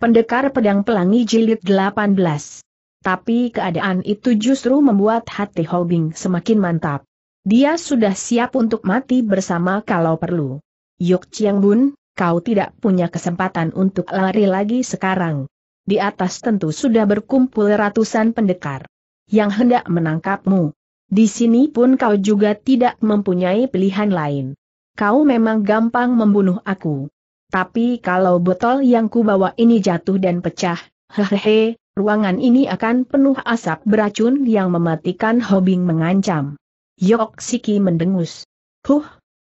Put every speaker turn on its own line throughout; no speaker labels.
Pendekar Pedang Pelangi Jilid 18. Tapi keadaan itu justru membuat hati Hobing semakin mantap. Dia sudah siap untuk mati bersama kalau perlu. Yuk, Chiang Bun, kau tidak punya kesempatan untuk lari lagi sekarang. Di atas tentu sudah berkumpul ratusan pendekar yang hendak menangkapmu. Di sini pun kau juga tidak mempunyai pilihan lain. Kau memang gampang membunuh aku. Tapi kalau botol yang kubawa ini jatuh dan pecah, hehehe, ruangan ini akan penuh asap beracun yang mematikan Hobing mengancam. Yok Siki mendengus. Huh,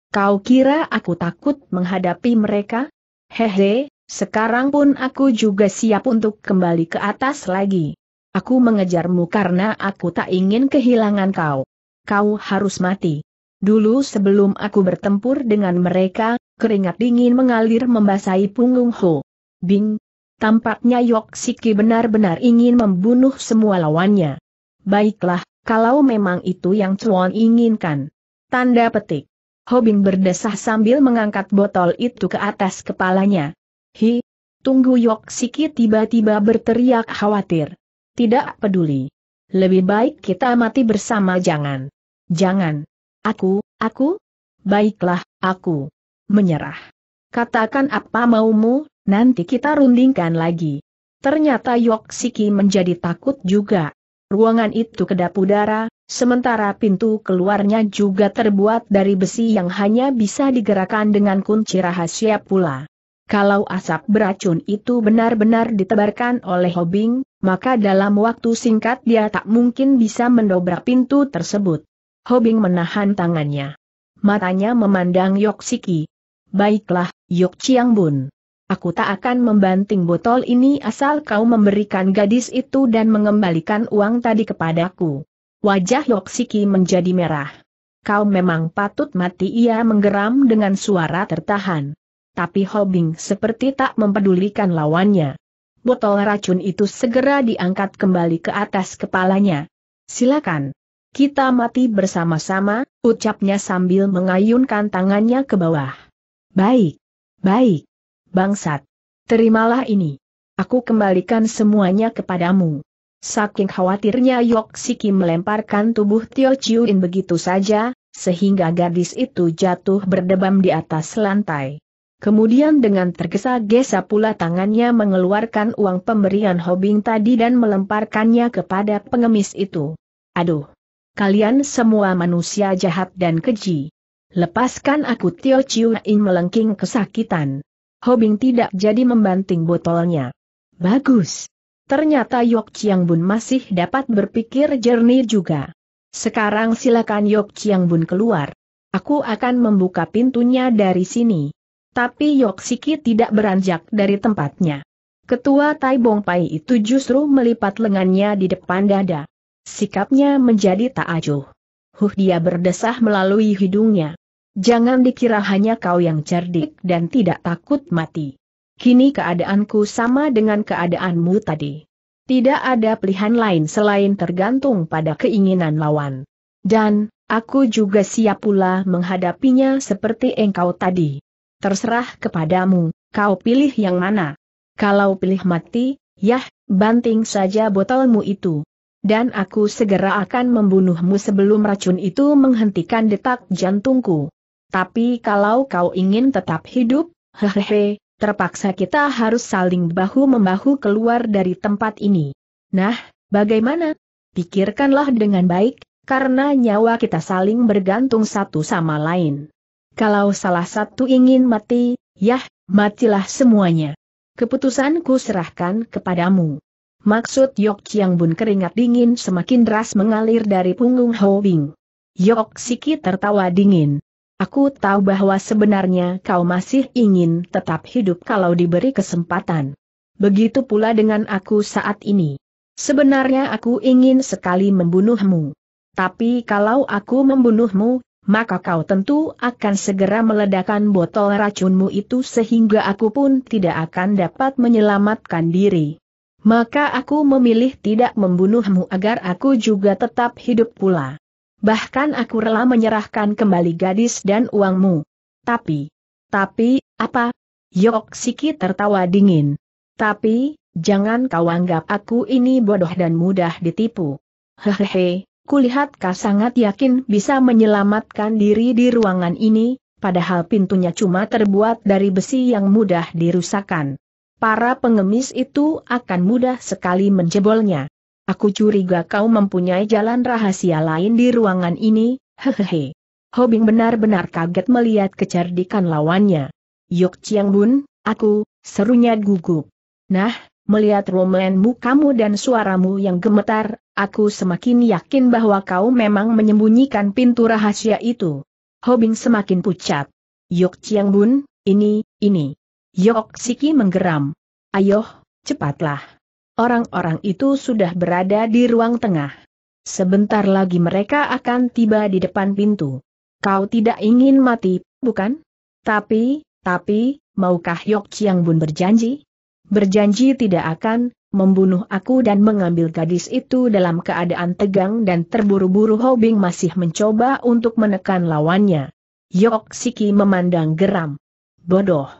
kau kira aku takut menghadapi mereka? Hehe, sekarang pun aku juga siap untuk kembali ke atas lagi. Aku mengejarmu karena aku tak ingin kehilangan kau. Kau harus mati. Dulu sebelum aku bertempur dengan mereka, Keringat dingin mengalir membasahi punggung Ho. Bing! Tampaknya Yok Siki benar-benar ingin membunuh semua lawannya. Baiklah, kalau memang itu yang Chuan inginkan. Tanda petik. Ho Bing berdesah sambil mengangkat botol itu ke atas kepalanya. Hi, tunggu Yok Siki tiba-tiba berteriak khawatir. Tidak peduli. Lebih baik kita mati bersama jangan. Jangan. Aku, aku? Baiklah, aku menyerah. Katakan apa maumu, nanti kita rundingkan lagi. Ternyata Yoksiki menjadi takut juga. Ruangan itu kedap udara, sementara pintu keluarnya juga terbuat dari besi yang hanya bisa digerakkan dengan kunci rahasia pula. Kalau asap beracun itu benar-benar ditebarkan oleh Hobing, maka dalam waktu singkat dia tak mungkin bisa mendobrak pintu tersebut. Hobing menahan tangannya. Matanya memandang Yoksiki, Baiklah, Yok Chiang Bun. Aku tak akan membanting botol ini asal kau memberikan gadis itu dan mengembalikan uang tadi kepadaku. Wajah Yok Siki menjadi merah. Kau memang patut mati ia menggeram dengan suara tertahan. Tapi Hobing seperti tak mempedulikan lawannya. Botol racun itu segera diangkat kembali ke atas kepalanya. Silakan. Kita mati bersama-sama, ucapnya sambil mengayunkan tangannya ke bawah. Baik. Baik. Bangsat. Terimalah ini. Aku kembalikan semuanya kepadamu. Saking khawatirnya Yok Siki melemparkan tubuh Tio Chiuin begitu saja, sehingga gadis itu jatuh berdebam di atas lantai. Kemudian dengan tergesa-gesa pula tangannya mengeluarkan uang pemberian Hobing tadi dan melemparkannya kepada pengemis itu. Aduh! Kalian semua manusia jahat dan keji. Lepaskan aku Tio Chiu In melengking kesakitan. Hobing tidak jadi membanting botolnya. Bagus. Ternyata Yok Chiang Bun masih dapat berpikir jernih juga. Sekarang silakan Yok Chiang Bun keluar. Aku akan membuka pintunya dari sini. Tapi Yok Siki tidak beranjak dari tempatnya. Ketua Tai Bong Pai itu justru melipat lengannya di depan dada. Sikapnya menjadi tak acuh. Huh dia berdesah melalui hidungnya. Jangan dikira hanya kau yang cerdik dan tidak takut mati. Kini keadaanku sama dengan keadaanmu tadi. Tidak ada pilihan lain selain tergantung pada keinginan lawan. Dan, aku juga siap pula menghadapinya seperti engkau tadi. Terserah kepadamu, kau pilih yang mana. Kalau pilih mati, yah, banting saja botolmu itu. Dan aku segera akan membunuhmu sebelum racun itu menghentikan detak jantungku. Tapi kalau kau ingin tetap hidup, hehehe, terpaksa kita harus saling bahu-membahu keluar dari tempat ini. Nah, bagaimana? Pikirkanlah dengan baik, karena nyawa kita saling bergantung satu sama lain. Kalau salah satu ingin mati, yah, matilah semuanya. Keputusanku serahkan kepadamu. Maksud Yok Chiang Bun keringat dingin semakin deras mengalir dari punggung Ho Bing. Yok Siki tertawa dingin. Aku tahu bahwa sebenarnya kau masih ingin tetap hidup kalau diberi kesempatan. Begitu pula dengan aku saat ini. Sebenarnya aku ingin sekali membunuhmu. Tapi kalau aku membunuhmu, maka kau tentu akan segera meledakkan botol racunmu itu sehingga aku pun tidak akan dapat menyelamatkan diri. Maka aku memilih tidak membunuhmu agar aku juga tetap hidup pula. Bahkan aku rela menyerahkan kembali gadis dan uangmu. Tapi, tapi, apa? Yok Siki tertawa dingin. Tapi, jangan kau anggap aku ini bodoh dan mudah ditipu. Hehehe, kulihat kau sangat yakin bisa menyelamatkan diri di ruangan ini, padahal pintunya cuma terbuat dari besi yang mudah dirusakan. Para pengemis itu akan mudah sekali menjebolnya. Aku curiga kau mempunyai jalan rahasia lain di ruangan ini, hehehe. Hobing benar-benar kaget melihat kecerdikan lawannya. Yok Chiang Bun, aku, serunya gugup. Nah, melihat romanmu kamu dan suaramu yang gemetar, aku semakin yakin bahwa kau memang menyembunyikan pintu rahasia itu. Hobing semakin pucat. Yok Chiang Bun, ini, ini. Yok Siki menggeram. Ayoh, cepatlah. Orang-orang itu sudah berada di ruang tengah. Sebentar lagi mereka akan tiba di depan pintu. Kau tidak ingin mati, bukan? Tapi, tapi, maukah Yok Chiang Bun berjanji? Berjanji tidak akan membunuh aku dan mengambil gadis itu dalam keadaan tegang dan terburu-buru Hobing masih mencoba untuk menekan lawannya. Yok Siki memandang geram. Bodoh.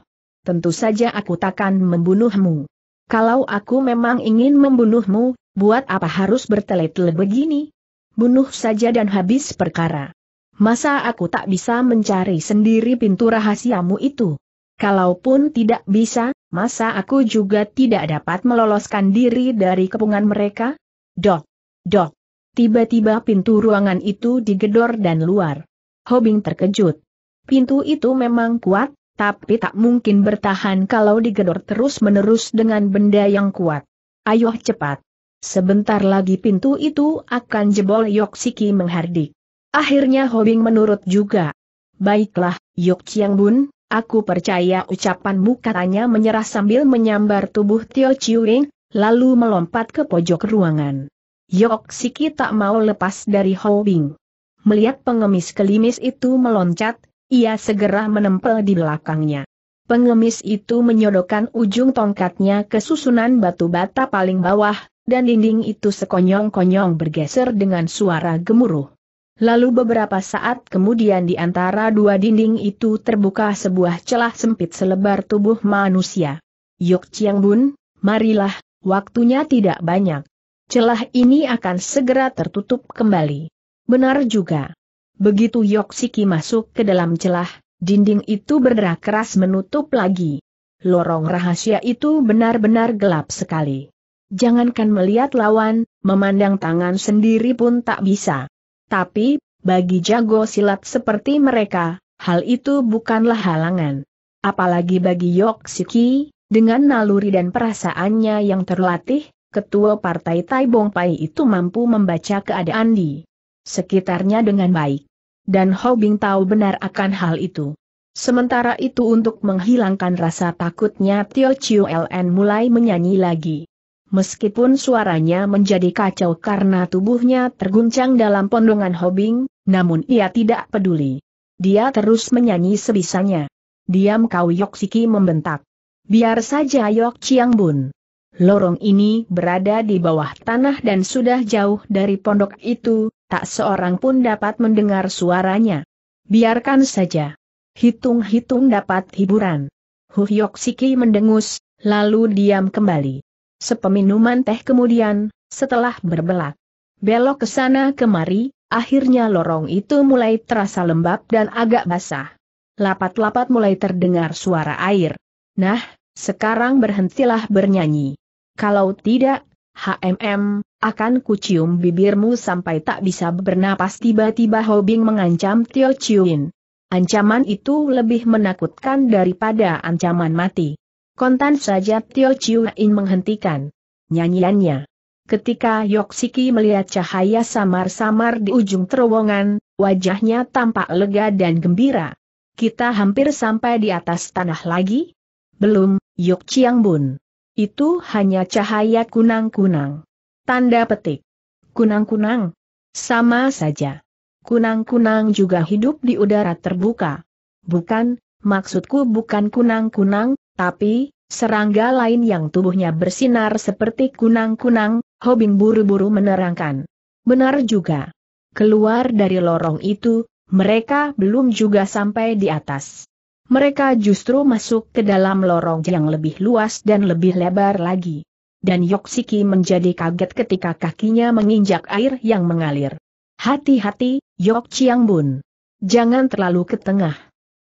Tentu saja aku takkan membunuhmu. Kalau aku memang ingin membunuhmu, buat apa harus bertele-tele begini? Bunuh saja dan habis perkara. Masa aku tak bisa mencari sendiri pintu rahasiamu itu? Kalaupun tidak bisa, masa aku juga tidak dapat meloloskan diri dari kepungan mereka? Dok, dok. Tiba-tiba pintu ruangan itu digedor dan luar. Hobing terkejut. Pintu itu memang kuat, tapi tak mungkin bertahan kalau digedor terus-menerus dengan benda yang kuat. Ayo cepat. Sebentar lagi pintu itu akan jebol Siki menghardik. Akhirnya Hobing menurut juga. Baiklah, Yok Chiang Bun, aku percaya ucapanmu katanya menyerah sambil menyambar tubuh Tio Ring, lalu melompat ke pojok ruangan. Siki tak mau lepas dari Hobing. Melihat pengemis kelimis itu meloncat, ia segera menempel di belakangnya. Pengemis itu menyodokkan ujung tongkatnya ke susunan batu bata paling bawah, dan dinding itu sekonyong-konyong bergeser dengan suara gemuruh. Lalu beberapa saat kemudian di antara dua dinding itu terbuka sebuah celah sempit selebar tubuh manusia. Yuk, Chiang Bun, marilah, waktunya tidak banyak. Celah ini akan segera tertutup kembali. Benar juga. Begitu Yoksiki masuk ke dalam celah, dinding itu berderak keras menutup lagi. Lorong rahasia itu benar-benar gelap sekali. Jangankan melihat lawan, memandang tangan sendiri pun tak bisa. Tapi, bagi jago silat seperti mereka, hal itu bukanlah halangan. Apalagi bagi Yoksiki, dengan naluri dan perasaannya yang terlatih, ketua partai Tai Bong Pai itu mampu membaca keadaan di sekitarnya dengan baik dan Hobing tahu benar akan hal itu. Sementara itu untuk menghilangkan rasa takutnya Tio Chiu LN mulai menyanyi lagi. Meskipun suaranya menjadi kacau karena tubuhnya terguncang dalam pondongan Hobing, namun ia tidak peduli. Dia terus menyanyi sebisanya. Diam kau Yok Siki membentak. Biar saja Yok Chiang Bun. Lorong ini berada di bawah tanah dan sudah jauh dari pondok itu, tak seorang pun dapat mendengar suaranya. Biarkan saja. Hitung-hitung dapat hiburan. Huyok Siki mendengus, lalu diam kembali. Sepeminuman teh kemudian, setelah berbelak. Belok ke sana kemari, akhirnya lorong itu mulai terasa lembab dan agak basah. Lapat-lapat mulai terdengar suara air. Nah, sekarang berhentilah bernyanyi. Kalau tidak, HMM, akan kucium bibirmu sampai tak bisa bernapas tiba-tiba Hobing mengancam Tio Chiuin. Ancaman itu lebih menakutkan daripada ancaman mati. Kontan saja Tio Chiuin menghentikan nyanyiannya. Ketika Yoksiki melihat cahaya samar-samar di ujung terowongan, wajahnya tampak lega dan gembira. Kita hampir sampai di atas tanah lagi? Belum, Yok Chiang Bun. Itu hanya cahaya kunang-kunang. Tanda petik. Kunang-kunang. Sama saja. Kunang-kunang juga hidup di udara terbuka. Bukan, maksudku bukan kunang-kunang, tapi, serangga lain yang tubuhnya bersinar seperti kunang-kunang, Hobing buru-buru menerangkan. Benar juga. Keluar dari lorong itu, mereka belum juga sampai di atas mereka justru masuk ke dalam lorong yang lebih luas dan lebih lebar lagi. Dan Yoksiki menjadi kaget ketika kakinya menginjak air yang mengalir. Hati-hati, Yok Chiang Bun. Jangan terlalu ke tengah.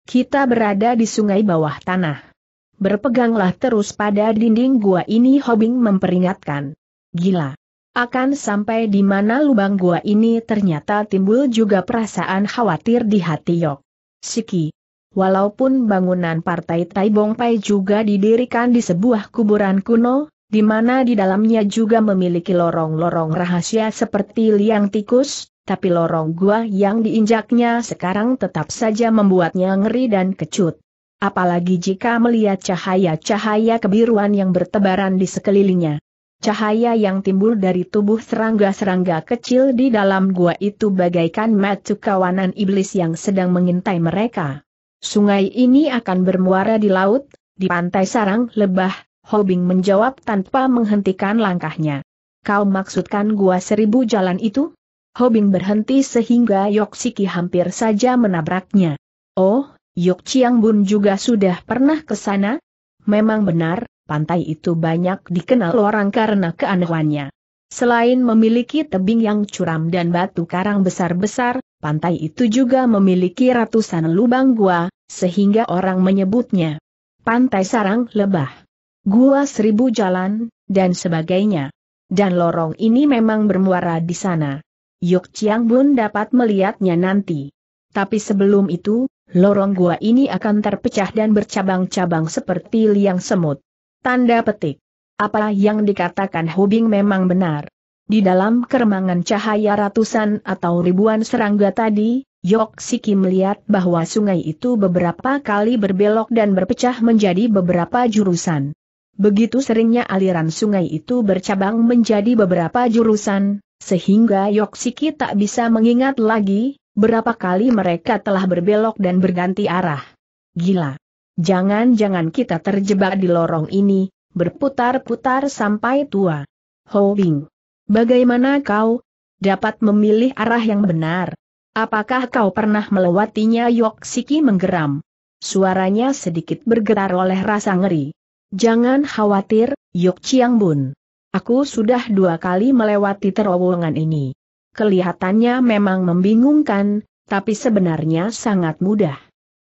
Kita berada di sungai bawah tanah. Berpeganglah terus pada dinding gua ini Hobing memperingatkan. Gila. Akan sampai di mana lubang gua ini ternyata timbul juga perasaan khawatir di hati Yok. Siki, Walaupun bangunan Partai Taibong Pai juga didirikan di sebuah kuburan kuno, di mana di dalamnya juga memiliki lorong-lorong rahasia seperti liang tikus, tapi lorong gua yang diinjaknya sekarang tetap saja membuatnya ngeri dan kecut. Apalagi jika melihat cahaya-cahaya kebiruan yang bertebaran di sekelilingnya. Cahaya yang timbul dari tubuh serangga-serangga kecil di dalam gua itu bagaikan mata kawanan iblis yang sedang mengintai mereka. Sungai ini akan bermuara di laut, di pantai sarang lebah, Hobing menjawab tanpa menghentikan langkahnya. Kau maksudkan gua seribu jalan itu? Hobing berhenti sehingga Yoksiki hampir saja menabraknya. Oh, Yok Chiang Bun juga sudah pernah ke sana? Memang benar, pantai itu banyak dikenal orang karena keanehannya. Selain memiliki tebing yang curam dan batu karang besar-besar, pantai itu juga memiliki ratusan lubang gua, sehingga orang menyebutnya Pantai Sarang Lebah, Gua Seribu Jalan, dan sebagainya. Dan lorong ini memang bermuara di sana. Yuk Chiang Bun dapat melihatnya nanti. Tapi sebelum itu, lorong gua ini akan terpecah dan bercabang-cabang seperti liang semut. Tanda petik. Apa yang dikatakan Hubing memang benar. Di dalam keremangan cahaya ratusan atau ribuan serangga tadi, Yok Siki melihat bahwa sungai itu beberapa kali berbelok dan berpecah menjadi beberapa jurusan. Begitu seringnya aliran sungai itu bercabang menjadi beberapa jurusan, sehingga Yok Siki tak bisa mengingat lagi, berapa kali mereka telah berbelok dan berganti arah. Gila! Jangan-jangan kita terjebak di lorong ini, berputar-putar sampai tua. Ho Bing, bagaimana kau dapat memilih arah yang benar? Apakah kau pernah melewatinya Yok Siki menggeram? Suaranya sedikit bergetar oleh rasa ngeri. Jangan khawatir, Yok Chiang Bun. Aku sudah dua kali melewati terowongan ini. Kelihatannya memang membingungkan, tapi sebenarnya sangat mudah.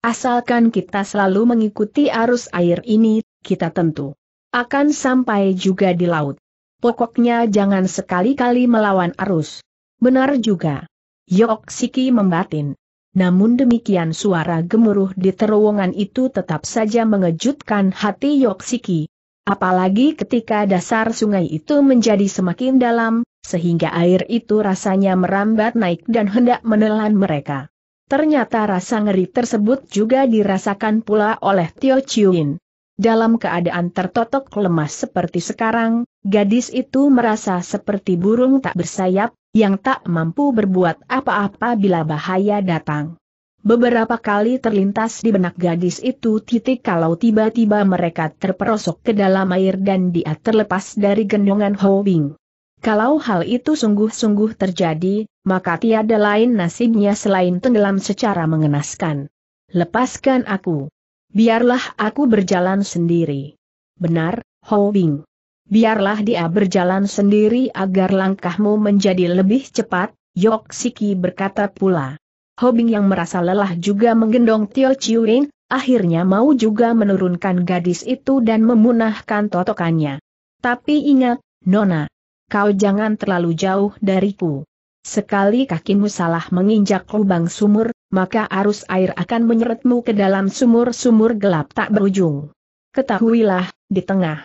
Asalkan kita selalu mengikuti arus air ini, kita tentu akan sampai juga di laut. Pokoknya jangan sekali-kali melawan arus. Benar juga. Yok Siki membatin. Namun demikian suara gemuruh di terowongan itu tetap saja mengejutkan hati Yok Siki. Apalagi ketika dasar sungai itu menjadi semakin dalam, sehingga air itu rasanya merambat naik dan hendak menelan mereka. Ternyata rasa ngeri tersebut juga dirasakan pula oleh Tio Chiuin. Dalam keadaan tertotok lemas seperti sekarang, gadis itu merasa seperti burung tak bersayap, yang tak mampu berbuat apa-apa bila bahaya datang. Beberapa kali terlintas di benak gadis itu titik kalau tiba-tiba mereka terperosok ke dalam air dan dia terlepas dari gendongan Hobing. Kalau hal itu sungguh-sungguh terjadi, maka tiada lain nasibnya selain tenggelam secara mengenaskan. Lepaskan aku. Biarlah aku berjalan sendiri. Benar, Ho Bing. Biarlah dia berjalan sendiri agar langkahmu menjadi lebih cepat, Yok Siki berkata pula. Hobing yang merasa lelah juga menggendong Tio Chiuing, akhirnya mau juga menurunkan gadis itu dan memunahkan totokannya. Tapi ingat, Nona, kau jangan terlalu jauh dariku. Sekali kakimu salah menginjak lubang sumur, maka arus air akan menyeretmu ke dalam sumur-sumur gelap tak berujung. Ketahuilah, di tengah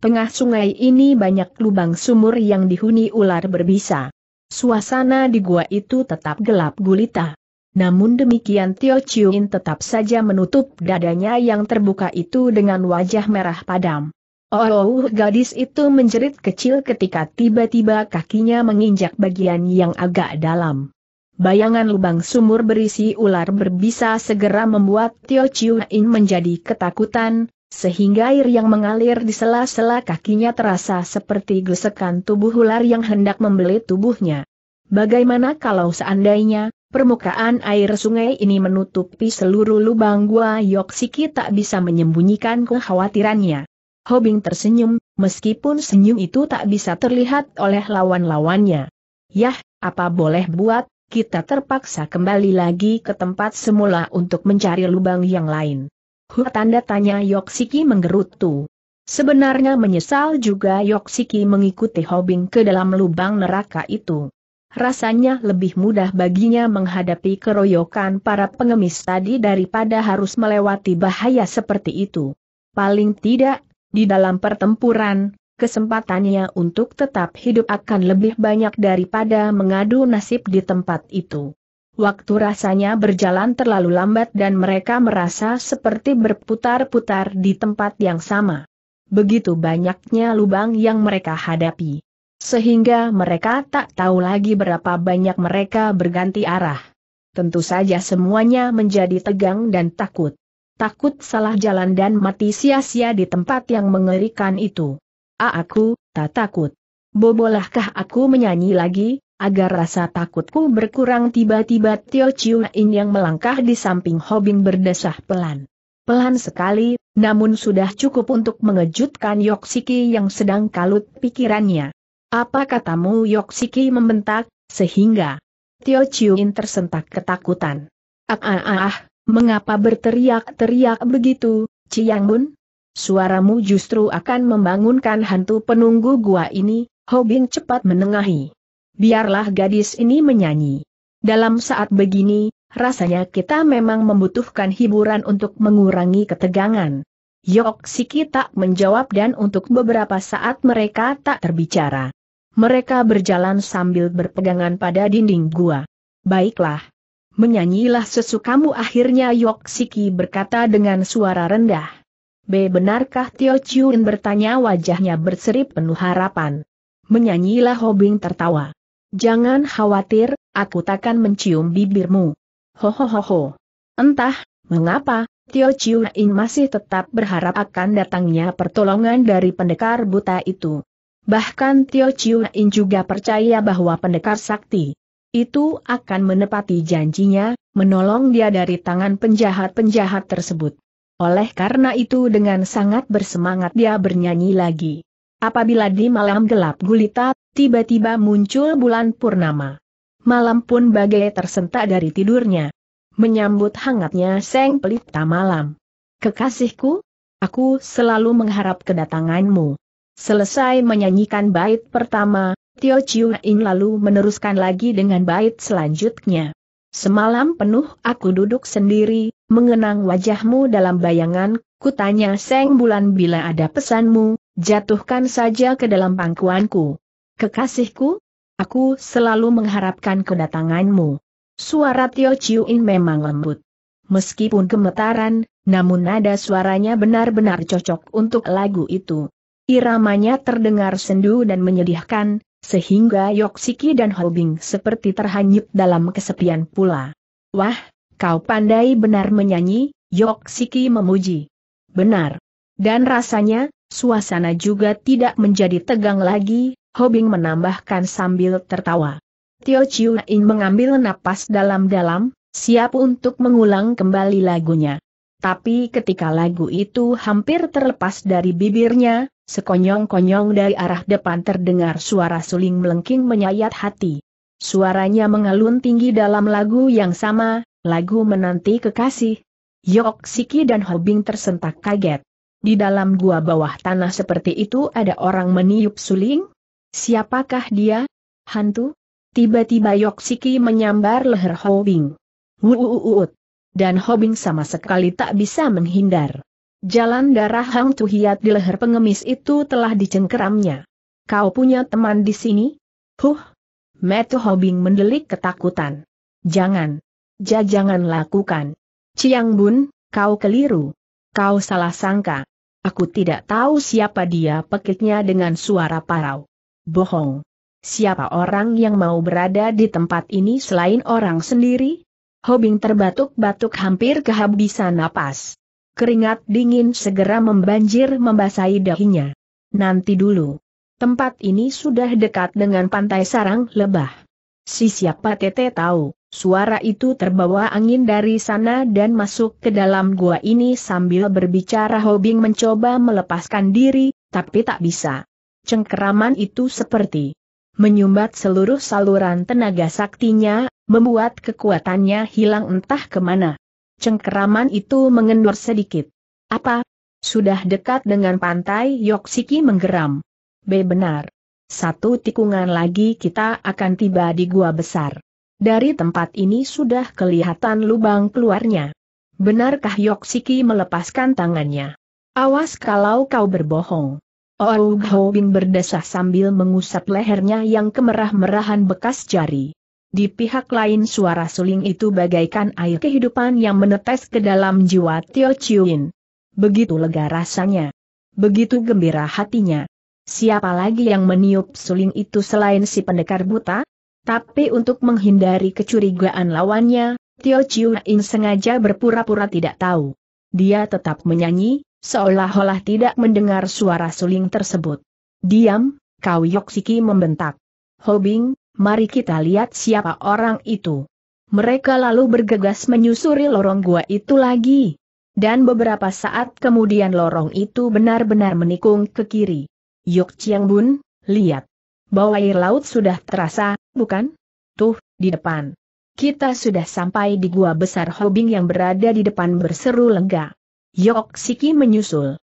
tengah sungai ini banyak lubang sumur yang dihuni ular berbisa. Suasana di gua itu tetap gelap gulita. Namun demikian Tio Chiuin tetap saja menutup dadanya yang terbuka itu dengan wajah merah padam. Oh, oh gadis itu menjerit kecil ketika tiba-tiba kakinya menginjak bagian yang agak dalam bayangan lubang sumur berisi ular berbisa segera membuat Tio Chiu In menjadi ketakutan, sehingga air yang mengalir di sela-sela kakinya terasa seperti gesekan tubuh ular yang hendak membelit tubuhnya. Bagaimana kalau seandainya, permukaan air sungai ini menutupi seluruh lubang gua Yoksiki tak bisa menyembunyikan kekhawatirannya. Hobing tersenyum, meskipun senyum itu tak bisa terlihat oleh lawan-lawannya. Yah, apa boleh buat, kita terpaksa kembali lagi ke tempat semula untuk mencari lubang yang lain. Huh tanda tanya Yoksiki menggerutu. Sebenarnya menyesal juga Yoksiki mengikuti Hobing ke dalam lubang neraka itu. Rasanya lebih mudah baginya menghadapi keroyokan para pengemis tadi daripada harus melewati bahaya seperti itu. Paling tidak, di dalam pertempuran, kesempatannya untuk tetap hidup akan lebih banyak daripada mengadu nasib di tempat itu. Waktu rasanya berjalan terlalu lambat dan mereka merasa seperti berputar-putar di tempat yang sama. Begitu banyaknya lubang yang mereka hadapi. Sehingga mereka tak tahu lagi berapa banyak mereka berganti arah. Tentu saja semuanya menjadi tegang dan takut. Takut salah jalan dan mati sia-sia di tempat yang mengerikan itu aku, tak takut. Bobolahkah aku menyanyi lagi, agar rasa takutku berkurang tiba-tiba Tio Chiu In yang melangkah di samping Hobing berdesah pelan. Pelan sekali, namun sudah cukup untuk mengejutkan Yoksiki yang sedang kalut pikirannya. Apa katamu Yoksiki membentak, sehingga Tio Chiu In tersentak ketakutan. Ah, ah ah ah, mengapa berteriak-teriak begitu, Ciang Bun? Suaramu justru akan membangunkan hantu penunggu gua ini, Hobin cepat menengahi. Biarlah gadis ini menyanyi. Dalam saat begini, rasanya kita memang membutuhkan hiburan untuk mengurangi ketegangan. Yok Siki tak menjawab dan untuk beberapa saat mereka tak terbicara. Mereka berjalan sambil berpegangan pada dinding gua. Baiklah. Menyanyilah sesukamu akhirnya Yok Siki berkata dengan suara rendah. B. Benarkah Tio Chiun bertanya wajahnya berseri penuh harapan. Menyanyilah Hobing tertawa. Jangan khawatir, aku takkan mencium bibirmu. Ho ho ho ho. Entah, mengapa, Tio Chiun masih tetap berharap akan datangnya pertolongan dari pendekar buta itu. Bahkan Tio Chiun juga percaya bahwa pendekar sakti itu akan menepati janjinya, menolong dia dari tangan penjahat-penjahat tersebut. Oleh karena itu dengan sangat bersemangat dia bernyanyi lagi. Apabila di malam gelap gulita, tiba-tiba muncul bulan purnama. Malam pun bagai tersentak dari tidurnya. Menyambut hangatnya seng pelita malam. Kekasihku, aku selalu mengharap kedatanganmu. Selesai menyanyikan bait pertama, Tio Chiu In lalu meneruskan lagi dengan bait selanjutnya. Semalam penuh aku duduk sendiri, mengenang wajahmu dalam bayangan, kutanya Seng Bulan bila ada pesanmu, jatuhkan saja ke dalam pangkuanku. Kekasihku, aku selalu mengharapkan kedatanganmu. Suara Tio Chiuin memang lembut. Meskipun gemetaran, namun nada suaranya benar-benar cocok untuk lagu itu. Iramanya terdengar sendu dan menyedihkan, sehingga Yoksiki dan Hobing seperti terhanyut dalam kesepian pula. Wah, Kau pandai benar menyanyi, Yoksiki memuji. Benar. Dan rasanya, suasana juga tidak menjadi tegang lagi, Hobing menambahkan sambil tertawa. Tio Chiu In mengambil napas dalam-dalam, siap untuk mengulang kembali lagunya. Tapi ketika lagu itu hampir terlepas dari bibirnya, sekonyong-konyong dari arah depan terdengar suara suling melengking menyayat hati. Suaranya mengalun tinggi dalam lagu yang sama, lagu menanti kekasih. Yok Siki dan Hobing tersentak kaget. Di dalam gua bawah tanah seperti itu ada orang meniup suling? Siapakah dia? Hantu? Tiba-tiba Yok Siki menyambar leher Hobing. Wuuuut. Dan Hobing sama sekali tak bisa menghindar. Jalan darah Hang Tuhiat di leher pengemis itu telah dicengkeramnya. Kau punya teman di sini? Huh! Metu Hobing mendelik ketakutan. Jangan, Ja jangan lakukan. Ciang Bun, kau keliru. Kau salah sangka. Aku tidak tahu siapa dia pekiknya dengan suara parau. Bohong. Siapa orang yang mau berada di tempat ini selain orang sendiri? Hobing terbatuk-batuk hampir kehabisan napas. Keringat dingin segera membanjir membasahi dahinya. Nanti dulu. Tempat ini sudah dekat dengan pantai sarang lebah. Si siapa tete tahu. Suara itu terbawa angin dari sana dan masuk ke dalam gua ini sambil berbicara Hobing mencoba melepaskan diri, tapi tak bisa. Cengkeraman itu seperti menyumbat seluruh saluran tenaga saktinya, membuat kekuatannya hilang entah kemana. Cengkeraman itu mengendur sedikit. Apa? Sudah dekat dengan pantai Yoksiki menggeram. B benar. Satu tikungan lagi kita akan tiba di gua besar. Dari tempat ini sudah kelihatan lubang keluarnya. Benarkah Yoksiki melepaskan tangannya? Awas kalau kau berbohong. Oog oh, Hobin berdesah sambil mengusap lehernya yang kemerah-merahan bekas jari. Di pihak lain suara suling itu bagaikan air kehidupan yang menetes ke dalam jiwa Tio Chiuin. Begitu lega rasanya. Begitu gembira hatinya. Siapa lagi yang meniup suling itu selain si pendekar buta? Tapi untuk menghindari kecurigaan lawannya, Tio Chiu sengaja berpura-pura tidak tahu. Dia tetap menyanyi, seolah-olah tidak mendengar suara suling tersebut. Diam, kau Yoksiki membentak. Hobing, mari kita lihat siapa orang itu. Mereka lalu bergegas menyusuri lorong gua itu lagi. Dan beberapa saat kemudian lorong itu benar-benar menikung ke kiri. Yok Chiang Bun, lihat bau air laut sudah terasa, bukan? Tuh, di depan. Kita sudah sampai di gua besar Hobing yang berada di depan berseru lega. Yok Siki menyusul.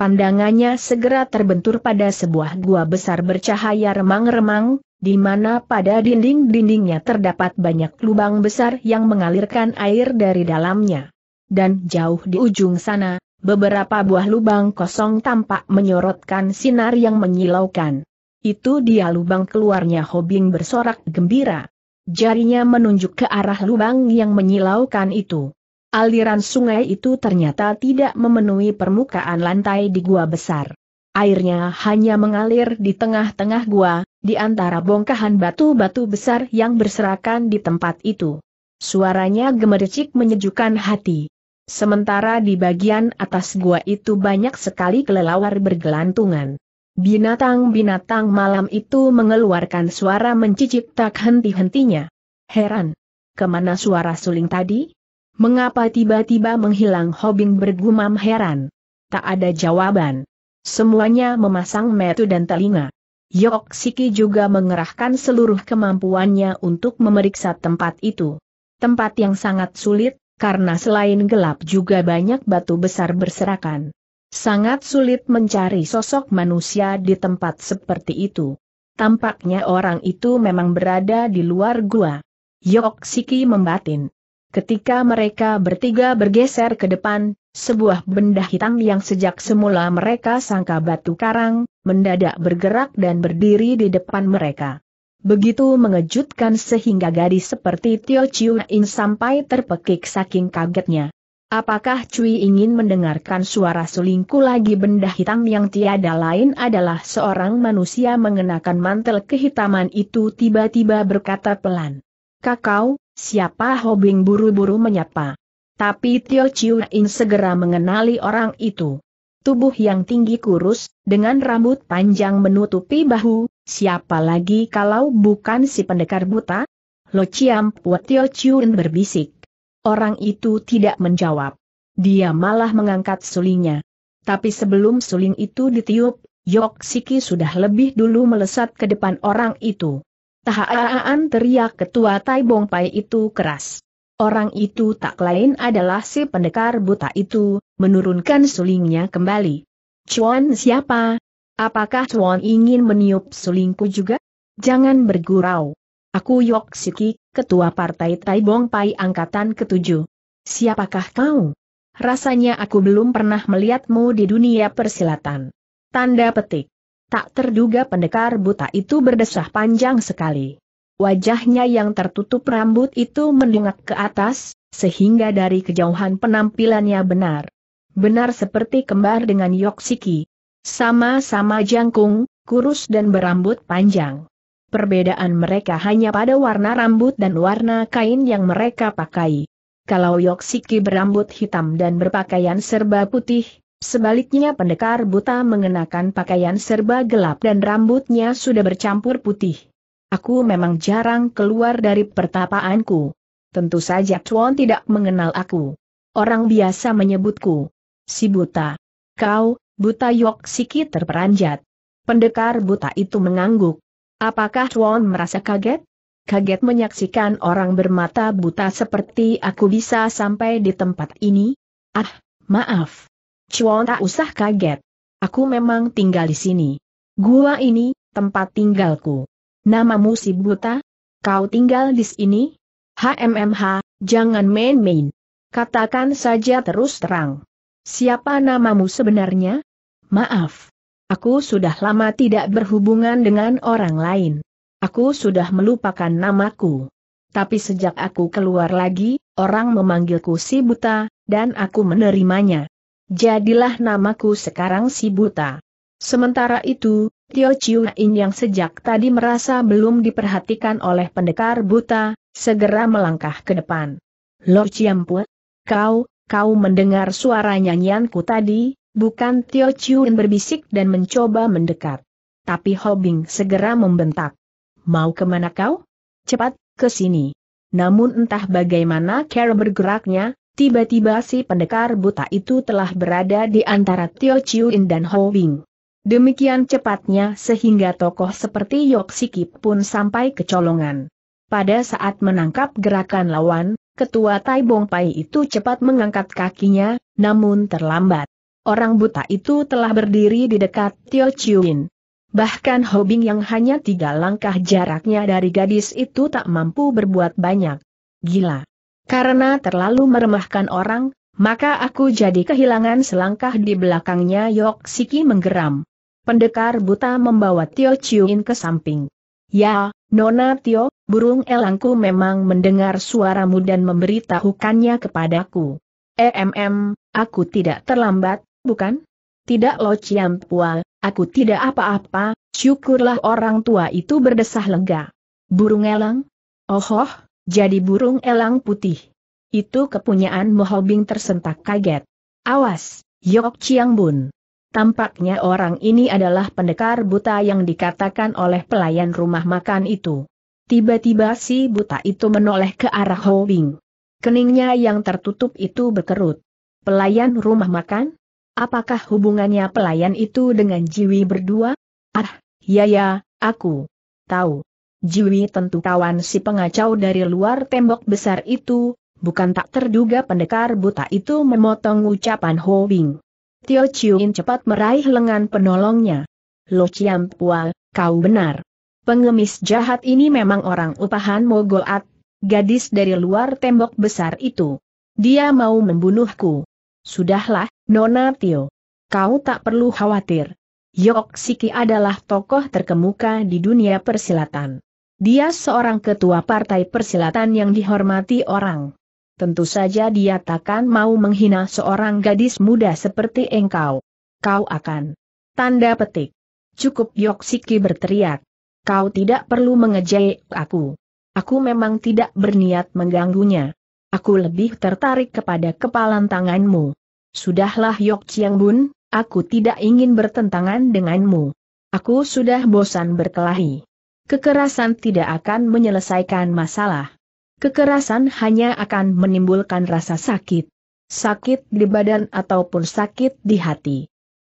Pandangannya segera terbentur pada sebuah gua besar bercahaya remang-remang, di mana pada dinding-dindingnya terdapat banyak lubang besar yang mengalirkan air dari dalamnya. Dan jauh di ujung sana, beberapa buah lubang kosong tampak menyorotkan sinar yang menyilaukan. Itu dia lubang keluarnya Hobing bersorak gembira. Jarinya menunjuk ke arah lubang yang menyilaukan itu. Aliran sungai itu ternyata tidak memenuhi permukaan lantai di gua besar. Airnya hanya mengalir di tengah-tengah gua, di antara bongkahan batu-batu besar yang berserakan di tempat itu. Suaranya gemericik menyejukkan hati. Sementara di bagian atas gua itu banyak sekali kelelawar bergelantungan. Binatang-binatang malam itu mengeluarkan suara mencicit tak henti-hentinya. Heran. Kemana suara suling tadi? Mengapa tiba-tiba menghilang Hobing bergumam heran? Tak ada jawaban. Semuanya memasang metu dan telinga. Yok Siki juga mengerahkan seluruh kemampuannya untuk memeriksa tempat itu. Tempat yang sangat sulit, karena selain gelap juga banyak batu besar berserakan. Sangat sulit mencari sosok manusia di tempat seperti itu. Tampaknya orang itu memang berada di luar gua. Yok Siki membatin. Ketika mereka bertiga bergeser ke depan, sebuah benda hitam yang sejak semula mereka sangka batu karang, mendadak bergerak dan berdiri di depan mereka. Begitu mengejutkan sehingga gadis seperti Tio Chiu In sampai terpekik saking kagetnya. Apakah Cui ingin mendengarkan suara sulingku lagi benda hitam yang tiada lain adalah seorang manusia mengenakan mantel kehitaman itu tiba-tiba berkata pelan. Kakau, siapa Hobing buru-buru menyapa. Tapi Tio Chiu In segera mengenali orang itu. Tubuh yang tinggi kurus, dengan rambut panjang menutupi bahu, siapa lagi kalau bukan si pendekar buta? Lo Chiam Tio Chiu In berbisik. Orang itu tidak menjawab. Dia malah mengangkat sulingnya. Tapi sebelum suling itu ditiup, Yok Siki sudah lebih dulu melesat ke depan orang itu. Tahaaan teriak ketua Tai Bong Pai itu keras. Orang itu tak lain adalah si pendekar buta itu, menurunkan sulingnya kembali. Cuan siapa? Apakah Cuan ingin meniup sulingku juga? Jangan bergurau. Aku Yok Siki, Ketua Partai Taibong Pai Angkatan ke-7. Siapakah kau? Rasanya aku belum pernah melihatmu di dunia persilatan. Tanda petik. Tak terduga pendekar buta itu berdesah panjang sekali. Wajahnya yang tertutup rambut itu mendengak ke atas, sehingga dari kejauhan penampilannya benar. Benar seperti kembar dengan Yoxiki. Sama-sama jangkung, kurus dan berambut panjang. Perbedaan mereka hanya pada warna rambut dan warna kain yang mereka pakai. Kalau Yoksiki berambut hitam dan berpakaian serba putih, sebaliknya pendekar buta mengenakan pakaian serba gelap dan rambutnya sudah bercampur putih. Aku memang jarang keluar dari pertapaanku. Tentu saja Chuan tidak mengenal aku. Orang biasa menyebutku. Si buta. Kau, buta Yoksiki terperanjat. Pendekar buta itu mengangguk. Apakah Chuan merasa kaget? Kaget menyaksikan orang bermata buta seperti aku bisa sampai di tempat ini? Ah, maaf. Chuan tak usah kaget. Aku memang tinggal di sini. Gua ini, tempat tinggalku. Namamu si buta? Kau tinggal di sini? HMMH, jangan main-main. Katakan saja terus terang. Siapa namamu sebenarnya? Maaf. Aku sudah lama tidak berhubungan dengan orang lain. Aku sudah melupakan namaku. Tapi sejak aku keluar lagi, orang memanggilku si buta, dan aku menerimanya. Jadilah namaku sekarang si buta. Sementara itu, Tio Chiu In yang sejak tadi merasa belum diperhatikan oleh pendekar buta, segera melangkah ke depan. Lord Chiampu, kau, kau mendengar suara nyanyianku tadi, Bukan Tio Chiun berbisik dan mencoba mendekat. Tapi Hobing segera membentak. Mau kemana kau? Cepat, ke sini. Namun entah bagaimana cara bergeraknya, tiba-tiba si pendekar buta itu telah berada di antara Tio Chiun dan Hobing. Demikian cepatnya sehingga tokoh seperti Yoksikip pun sampai kecolongan. Pada saat menangkap gerakan lawan, ketua Tai Bong Pai itu cepat mengangkat kakinya, namun terlambat. Orang buta itu telah berdiri di dekat Tio Chiuin. Bahkan Hobing yang hanya tiga langkah jaraknya dari gadis itu tak mampu berbuat banyak. Gila. Karena terlalu meremahkan orang, maka aku jadi kehilangan selangkah di belakangnya Yok Siki menggeram. Pendekar buta membawa Tio Chiuin ke samping. Ya, Nona Tio, burung elangku memang mendengar suaramu dan memberitahukannya kepadaku. EMM, aku tidak terlambat, bukan? Tidak Lo Ciam Pua, aku tidak apa-apa, syukurlah orang tua itu berdesah lega. Burung elang? Ohoh, oh. jadi burung elang putih. Itu kepunyaan Mohobing tersentak kaget. Awas, Yok Chiang Bun. Tampaknya orang ini adalah pendekar buta yang dikatakan oleh pelayan rumah makan itu. Tiba-tiba si buta itu menoleh ke arah Ho Keningnya yang tertutup itu berkerut. Pelayan rumah makan? Apakah hubungannya pelayan itu dengan Jiwi berdua? Ah, ya ya, aku tahu. Jiwi tentu kawan si pengacau dari luar tembok besar itu, bukan tak terduga pendekar buta itu memotong ucapan Ho Bing. Tio Chiuin cepat meraih lengan penolongnya. Lo Chiam Pual, kau benar. Pengemis jahat ini memang orang upahan Mogolat, gadis dari luar tembok besar itu. Dia mau membunuhku. Sudahlah, Nona Tio. Kau tak perlu khawatir. Yok Siki adalah tokoh terkemuka di dunia persilatan. Dia seorang ketua partai persilatan yang dihormati orang. Tentu saja dia takkan mau menghina seorang gadis muda seperti engkau. Kau akan. Tanda petik. Cukup Yok Siki berteriak. Kau tidak perlu mengejek aku. Aku memang tidak berniat mengganggunya. Aku lebih tertarik kepada kepalan tanganmu. Sudahlah Yok Chiang Bun, aku tidak ingin bertentangan denganmu. Aku sudah bosan berkelahi. Kekerasan tidak akan menyelesaikan masalah. Kekerasan hanya akan menimbulkan rasa sakit. Sakit di badan ataupun sakit di hati.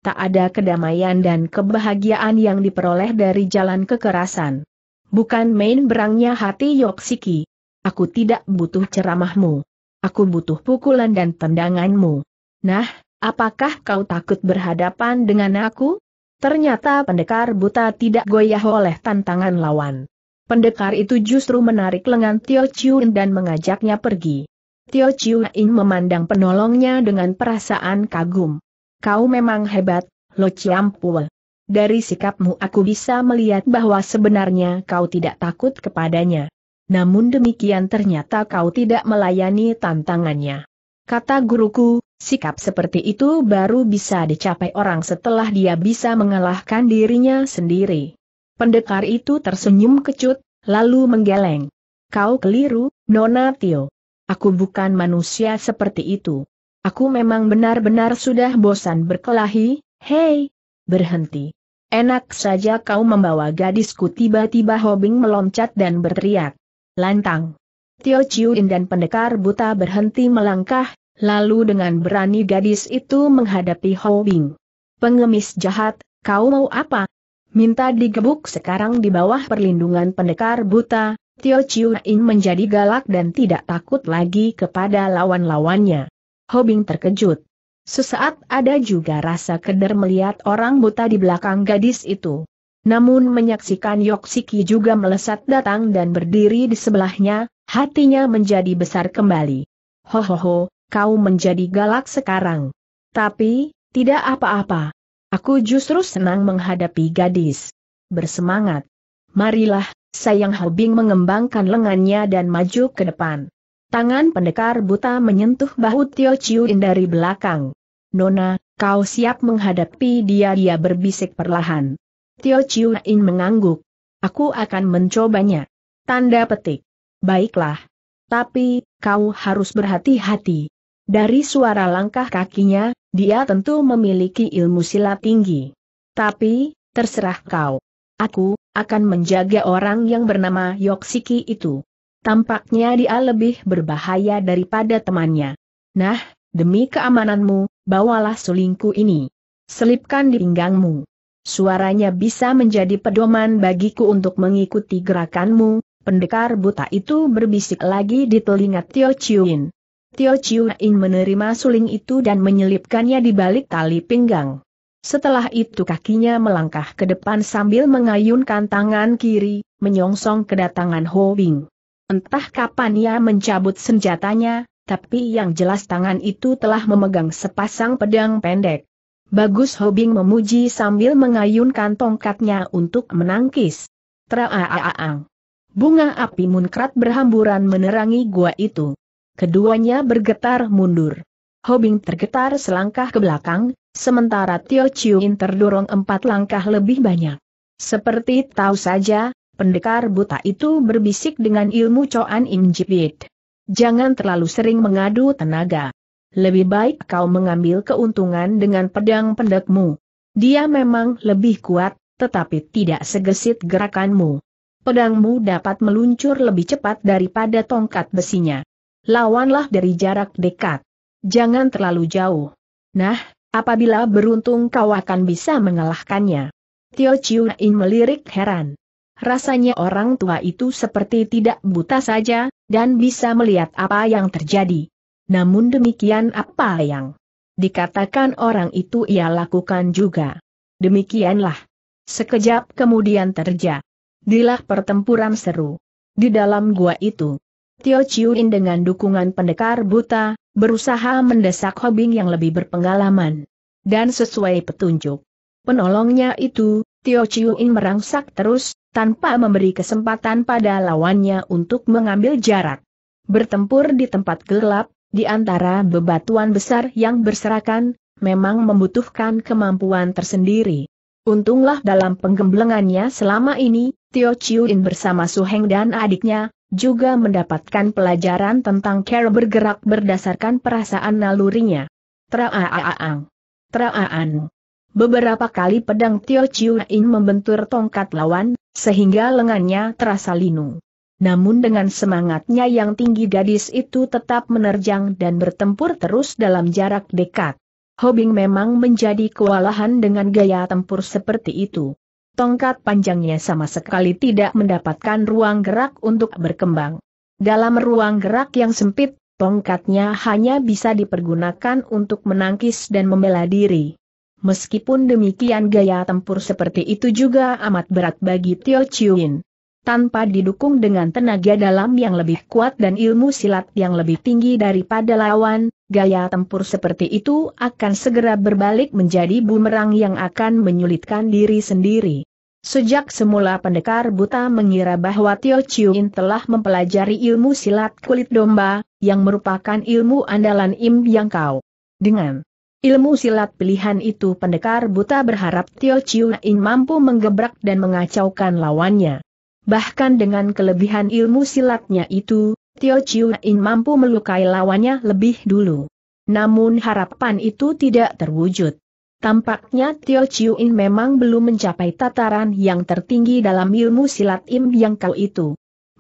Tak ada kedamaian dan kebahagiaan yang diperoleh dari jalan kekerasan. Bukan main berangnya hati Yok Siki. Aku tidak butuh ceramahmu. Aku butuh pukulan dan tendanganmu. Nah, apakah kau takut berhadapan dengan aku? Ternyata pendekar buta tidak goyah oleh tantangan lawan. Pendekar itu justru menarik lengan Tio Chiuin dan mengajaknya pergi. Tio Chiuin memandang penolongnya dengan perasaan kagum. Kau memang hebat, Lo Chiampul. Dari sikapmu aku bisa melihat bahwa sebenarnya kau tidak takut kepadanya. Namun demikian ternyata kau tidak melayani tantangannya. Kata guruku, sikap seperti itu baru bisa dicapai orang setelah dia bisa mengalahkan dirinya sendiri. Pendekar itu tersenyum kecut, lalu menggeleng. Kau keliru, Nona Tio. Aku bukan manusia seperti itu. Aku memang benar-benar sudah bosan berkelahi, hei, berhenti. Enak saja kau membawa gadisku tiba-tiba Hobing meloncat dan berteriak. Lantang. Tio Chiuin dan pendekar buta berhenti melangkah, lalu dengan berani gadis itu menghadapi Ho Bing. Pengemis jahat, kau mau apa? Minta digebuk sekarang di bawah perlindungan pendekar buta, Tio Chiuin menjadi galak dan tidak takut lagi kepada lawan-lawannya. Ho Bing terkejut. Sesaat ada juga rasa keder melihat orang buta di belakang gadis itu. Namun menyaksikan Yoksiki juga melesat datang dan berdiri di sebelahnya, Hatinya menjadi besar kembali. Hohoho, kau menjadi galak sekarang. Tapi, tidak apa-apa. Aku justru senang menghadapi gadis. Bersemangat. Marilah, sayang Hobing mengembangkan lengannya dan maju ke depan. Tangan pendekar buta menyentuh bahu Tio Chiuin dari belakang. Nona, kau siap menghadapi dia dia berbisik perlahan. Tio Chiuin mengangguk. Aku akan mencobanya. Tanda petik. Baiklah. Tapi, kau harus berhati-hati. Dari suara langkah kakinya, dia tentu memiliki ilmu silat tinggi. Tapi, terserah kau. Aku, akan menjaga orang yang bernama Yoksiki itu. Tampaknya dia lebih berbahaya daripada temannya. Nah, demi keamananmu, bawalah sulingku ini. Selipkan di pinggangmu. Suaranya bisa menjadi pedoman bagiku untuk mengikuti gerakanmu, Pendekar buta itu berbisik lagi di telinga Tio Chiuin. Tio Chiuin menerima suling itu dan menyelipkannya di balik tali pinggang. Setelah itu kakinya melangkah ke depan sambil mengayunkan tangan kiri, menyongsong kedatangan Ho Bing. Entah kapan ia mencabut senjatanya, tapi yang jelas tangan itu telah memegang sepasang pedang pendek. Bagus Ho Bing memuji sambil mengayunkan tongkatnya untuk menangkis. Traaang. Bunga api munkrat berhamburan menerangi gua itu. Keduanya bergetar mundur. Hobing tergetar selangkah ke belakang, sementara Tio Chiuin terdorong empat langkah lebih banyak. Seperti tahu saja, pendekar buta itu berbisik dengan ilmu Coan Im Jipit. Jangan terlalu sering mengadu tenaga. Lebih baik kau mengambil keuntungan dengan pedang pendekmu. Dia memang lebih kuat, tetapi tidak segesit gerakanmu pedangmu dapat meluncur lebih cepat daripada tongkat besinya. Lawanlah dari jarak dekat. Jangan terlalu jauh. Nah, apabila beruntung kau akan bisa mengalahkannya. Tio Chiu In melirik heran. Rasanya orang tua itu seperti tidak buta saja, dan bisa melihat apa yang terjadi. Namun demikian apa yang dikatakan orang itu ia lakukan juga. Demikianlah. Sekejap kemudian terjadi Dilah pertempuran seru. Di dalam gua itu, Tio Chiuin dengan dukungan pendekar buta, berusaha mendesak Hobing yang lebih berpengalaman. Dan sesuai petunjuk. Penolongnya itu, Tio Chiuin merangsak terus, tanpa memberi kesempatan pada lawannya untuk mengambil jarak. Bertempur di tempat gelap, di antara bebatuan besar yang berserakan, memang membutuhkan kemampuan tersendiri. Untunglah dalam penggemblengannya selama ini, Tio Chiuin bersama Su Heng dan adiknya, juga mendapatkan pelajaran tentang cara bergerak berdasarkan perasaan nalurinya. Traaaang. Traaan. Beberapa kali pedang Tio Chiuin membentur tongkat lawan, sehingga lengannya terasa linu. Namun dengan semangatnya yang tinggi gadis itu tetap menerjang dan bertempur terus dalam jarak dekat. Hobing memang menjadi kewalahan dengan gaya tempur seperti itu tongkat panjangnya sama sekali tidak mendapatkan ruang gerak untuk berkembang. Dalam ruang gerak yang sempit, tongkatnya hanya bisa dipergunakan untuk menangkis dan membela diri. Meskipun demikian gaya tempur seperti itu juga amat berat bagi Tio Chiuin. Tanpa didukung dengan tenaga dalam yang lebih kuat dan ilmu silat yang lebih tinggi daripada lawan, gaya tempur seperti itu akan segera berbalik menjadi bumerang yang akan menyulitkan diri sendiri. Sejak semula pendekar buta mengira bahwa Tio Chiuin telah mempelajari ilmu silat kulit domba, yang merupakan ilmu andalan Im Yang Kau. Dengan ilmu silat pilihan itu pendekar buta berharap Tio Chiuin mampu menggebrak dan mengacaukan lawannya. Bahkan dengan kelebihan ilmu silatnya itu, Tio Chiu In mampu melukai lawannya lebih dulu. Namun harapan itu tidak terwujud. Tampaknya Tio Chiu In memang belum mencapai tataran yang tertinggi dalam ilmu silat Im Yang Kau itu.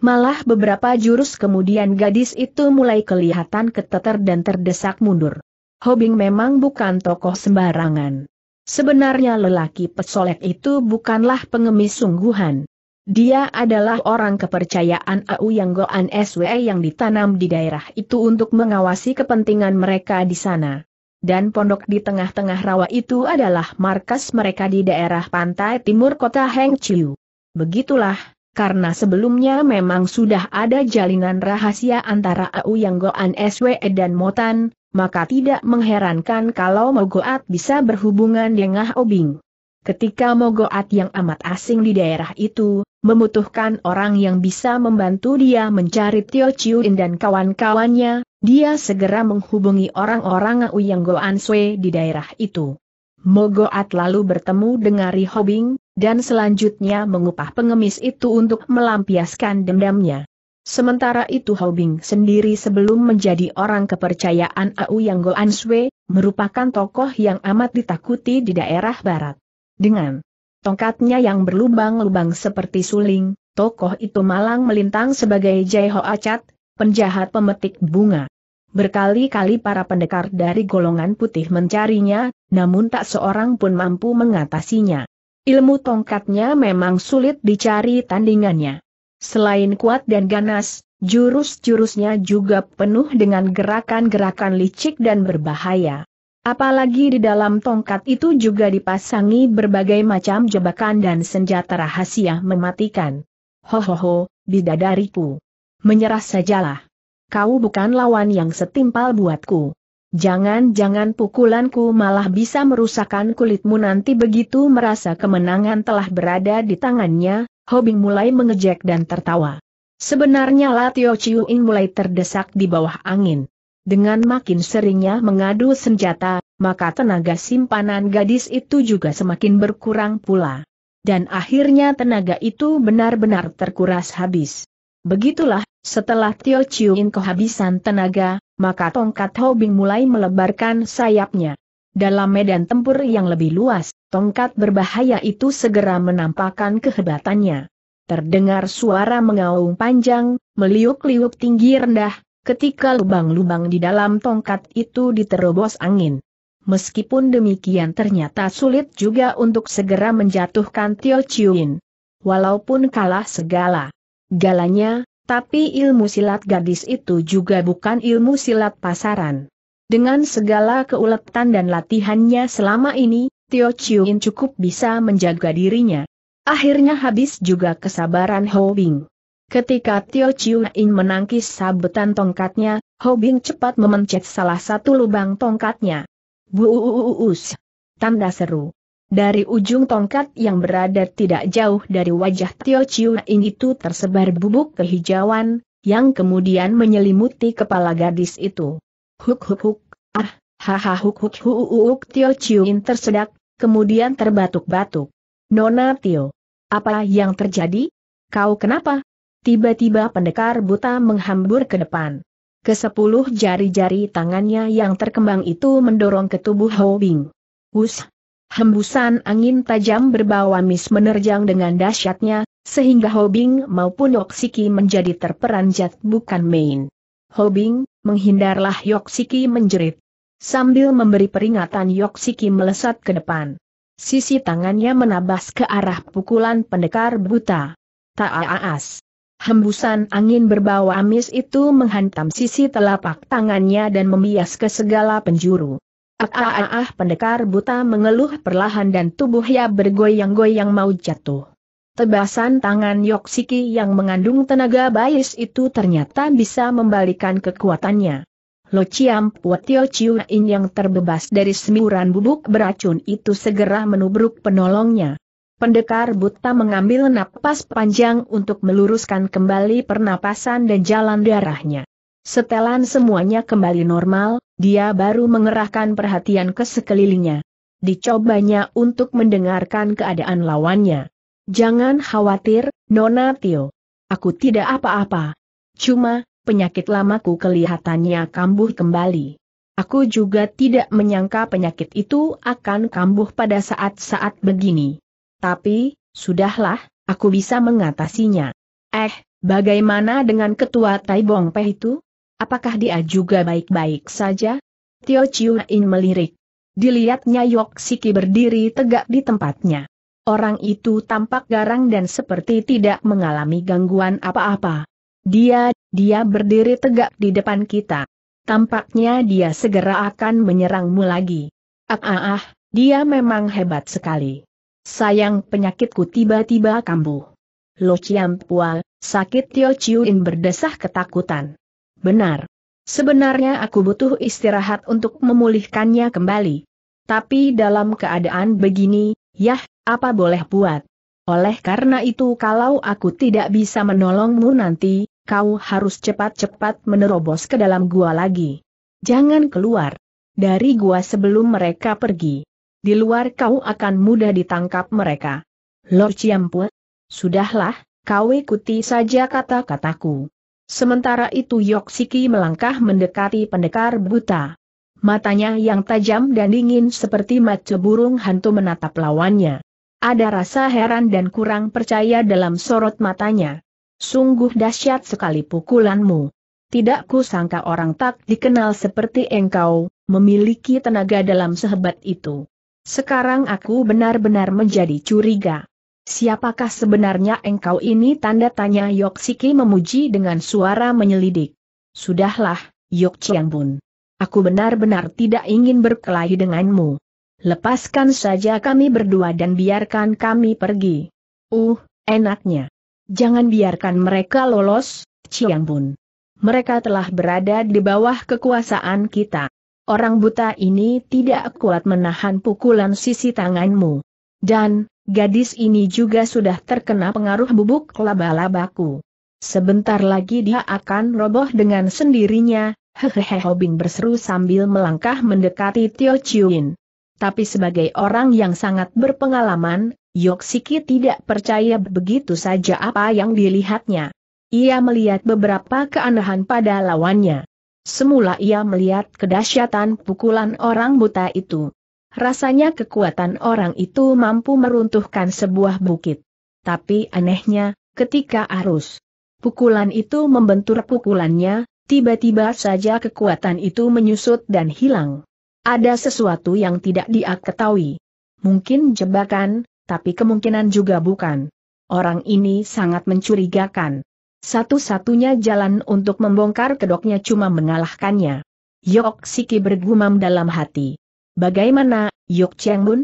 Malah beberapa jurus kemudian gadis itu mulai kelihatan keteter dan terdesak mundur. Hobing memang bukan tokoh sembarangan. Sebenarnya lelaki pesolek itu bukanlah pengemis sungguhan. Dia adalah orang kepercayaan Au Yang Goan SW yang ditanam di daerah itu untuk mengawasi kepentingan mereka di sana. Dan pondok di tengah-tengah rawa itu adalah markas mereka di daerah pantai timur kota Hengqiu. Begitulah, karena sebelumnya memang sudah ada jalinan rahasia antara Au Yang Goan SW dan Motan, maka tidak mengherankan kalau Mogoat bisa berhubungan dengan Obing. Ketika Mogoat yang amat asing di daerah itu, membutuhkan orang yang bisa membantu dia mencari Tio Chiuin dan kawan-kawannya, dia segera menghubungi orang-orang Uyang Goan Sui di daerah itu. Mogoat lalu bertemu dengan Ri Hobing, dan selanjutnya mengupah pengemis itu untuk melampiaskan dendamnya. Sementara itu Hobing sendiri sebelum menjadi orang kepercayaan Au Yang Goan Sui, merupakan tokoh yang amat ditakuti di daerah barat. Dengan tongkatnya yang berlubang-lubang seperti suling, tokoh itu malang melintang sebagai Jai Ho Acat, penjahat pemetik bunga. Berkali-kali para pendekar dari golongan putih mencarinya, namun tak seorang pun mampu mengatasinya. Ilmu tongkatnya memang sulit dicari tandingannya. Selain kuat dan ganas, jurus-jurusnya juga penuh dengan gerakan-gerakan licik dan berbahaya. Apalagi di dalam tongkat itu juga dipasangi berbagai macam jebakan dan senjata rahasia mematikan. Ho ho Hohoho, bidadariku. Menyerah sajalah. Kau bukan lawan yang setimpal buatku. Jangan-jangan pukulanku malah bisa merusakkan kulitmu nanti begitu merasa kemenangan telah berada di tangannya, Hobing mulai mengejek dan tertawa. Sebenarnya Latio Chiu Ing mulai terdesak di bawah angin. Dengan makin seringnya mengadu senjata, maka tenaga simpanan gadis itu juga semakin berkurang pula. Dan akhirnya tenaga itu benar-benar terkuras habis. Begitulah, setelah Tio Chiuin kehabisan tenaga, maka tongkat Hobing mulai melebarkan sayapnya. Dalam medan tempur yang lebih luas, tongkat berbahaya itu segera menampakkan kehebatannya. Terdengar suara mengaung panjang, meliuk-liuk tinggi rendah, ketika lubang-lubang di dalam tongkat itu diterobos angin. Meskipun demikian ternyata sulit juga untuk segera menjatuhkan Tio Chiuin. Walaupun kalah segala galanya, tapi ilmu silat gadis itu juga bukan ilmu silat pasaran. Dengan segala keuletan dan latihannya selama ini, Tio Chiuin cukup bisa menjaga dirinya. Akhirnya habis juga kesabaran Ho Bing. Ketika Tio Chiu In menangkis sabetan tongkatnya, Hobing cepat memencet salah satu lubang tongkatnya. Buuuus! Tanda seru. Dari ujung tongkat yang berada tidak jauh dari wajah Tio Chiu In itu tersebar bubuk kehijauan, yang kemudian menyelimuti kepala gadis itu. Huk huk huk, ah, haha huk huk huk huk Tio Chiu In tersedak, kemudian terbatuk-batuk. Nona Tio, apa yang terjadi? Kau kenapa? Tiba-tiba pendekar buta menghambur ke depan. Kesepuluh jari-jari tangannya yang terkembang itu mendorong ke tubuh Ho Bing. Hus! Hembusan angin tajam berbau amis menerjang dengan dahsyatnya, sehingga Ho Bing maupun Yoksiki menjadi terperanjat bukan main. Ho Bing, menghindarlah Yoksiki menjerit. Sambil memberi peringatan Yoksiki melesat ke depan. Sisi tangannya menabas ke arah pukulan pendekar buta. Taas. Hembusan angin berbau amis itu menghantam sisi telapak tangannya dan membias ke segala penjuru. Ah, pendekar buta mengeluh perlahan dan tubuhnya bergoyang-goyang mau jatuh. Tebasan tangan Yoksiki yang mengandung tenaga bayis itu ternyata bisa membalikan kekuatannya. Chiam Puatio Ciuin yang terbebas dari semburan bubuk beracun itu segera menubruk penolongnya. Pendekar buta mengambil napas panjang untuk meluruskan kembali pernapasan dan jalan darahnya. Setelan semuanya kembali normal, dia baru mengerahkan perhatian ke sekelilingnya. Dicobanya untuk mendengarkan keadaan lawannya. Jangan khawatir, Nona Tio. Aku tidak apa-apa. Cuma, penyakit lamaku kelihatannya kambuh kembali. Aku juga tidak menyangka penyakit itu akan kambuh pada saat-saat begini. Tapi, sudahlah, aku bisa mengatasinya. Eh, bagaimana dengan ketua Tai Bong Pe itu? Apakah dia juga baik-baik saja? Tio Chiuin melirik. Dilihatnya Yok Siki berdiri tegak di tempatnya. Orang itu tampak garang dan seperti tidak mengalami gangguan apa-apa. Dia, dia berdiri tegak di depan kita. Tampaknya dia segera akan menyerangmu lagi. Ah ah ah, dia memang hebat sekali. Sayang penyakitku tiba-tiba kambuh. Lo Chiam Pua, sakit Tio Chiuin berdesah ketakutan. Benar. Sebenarnya aku butuh istirahat untuk memulihkannya kembali. Tapi dalam keadaan begini, yah, apa boleh buat? Oleh karena itu kalau aku tidak bisa menolongmu nanti, kau harus cepat-cepat menerobos ke dalam gua lagi. Jangan keluar dari gua sebelum mereka pergi di luar kau akan mudah ditangkap mereka. Lord Ciampu, sudahlah, kau ikuti saja kata-kataku. Sementara itu Yoksiki melangkah mendekati pendekar buta. Matanya yang tajam dan dingin seperti mata burung hantu menatap lawannya. Ada rasa heran dan kurang percaya dalam sorot matanya. Sungguh dahsyat sekali pukulanmu. Tidak kusangka orang tak dikenal seperti engkau, memiliki tenaga dalam sehebat itu. Sekarang aku benar-benar menjadi curiga. Siapakah sebenarnya engkau ini tanda tanya Yoksiki memuji dengan suara menyelidik. Sudahlah, Yok Chiangbun. Aku benar-benar tidak ingin berkelahi denganmu. Lepaskan saja kami berdua dan biarkan kami pergi. Uh, enaknya. Jangan biarkan mereka lolos, Chiangbun. Mereka telah berada di bawah kekuasaan kita orang buta ini tidak kuat menahan pukulan sisi tanganmu. Dan, gadis ini juga sudah terkena pengaruh bubuk laba-labaku. Sebentar lagi dia akan roboh dengan sendirinya, hehehe Hobin berseru sambil melangkah mendekati Tio Chiuin. Tapi sebagai orang yang sangat berpengalaman, Yoksiki tidak percaya begitu saja apa yang dilihatnya. Ia melihat beberapa keanehan pada lawannya. Semula ia melihat kedahsyatan pukulan orang buta itu. Rasanya kekuatan orang itu mampu meruntuhkan sebuah bukit. Tapi anehnya, ketika arus pukulan itu membentur pukulannya, tiba-tiba saja kekuatan itu menyusut dan hilang. Ada sesuatu yang tidak dia ketahui. Mungkin jebakan, tapi kemungkinan juga bukan. Orang ini sangat mencurigakan. Satu-satunya jalan untuk membongkar kedoknya cuma mengalahkannya. Yok Siki bergumam dalam hati. Bagaimana, Yok Cheng Bun?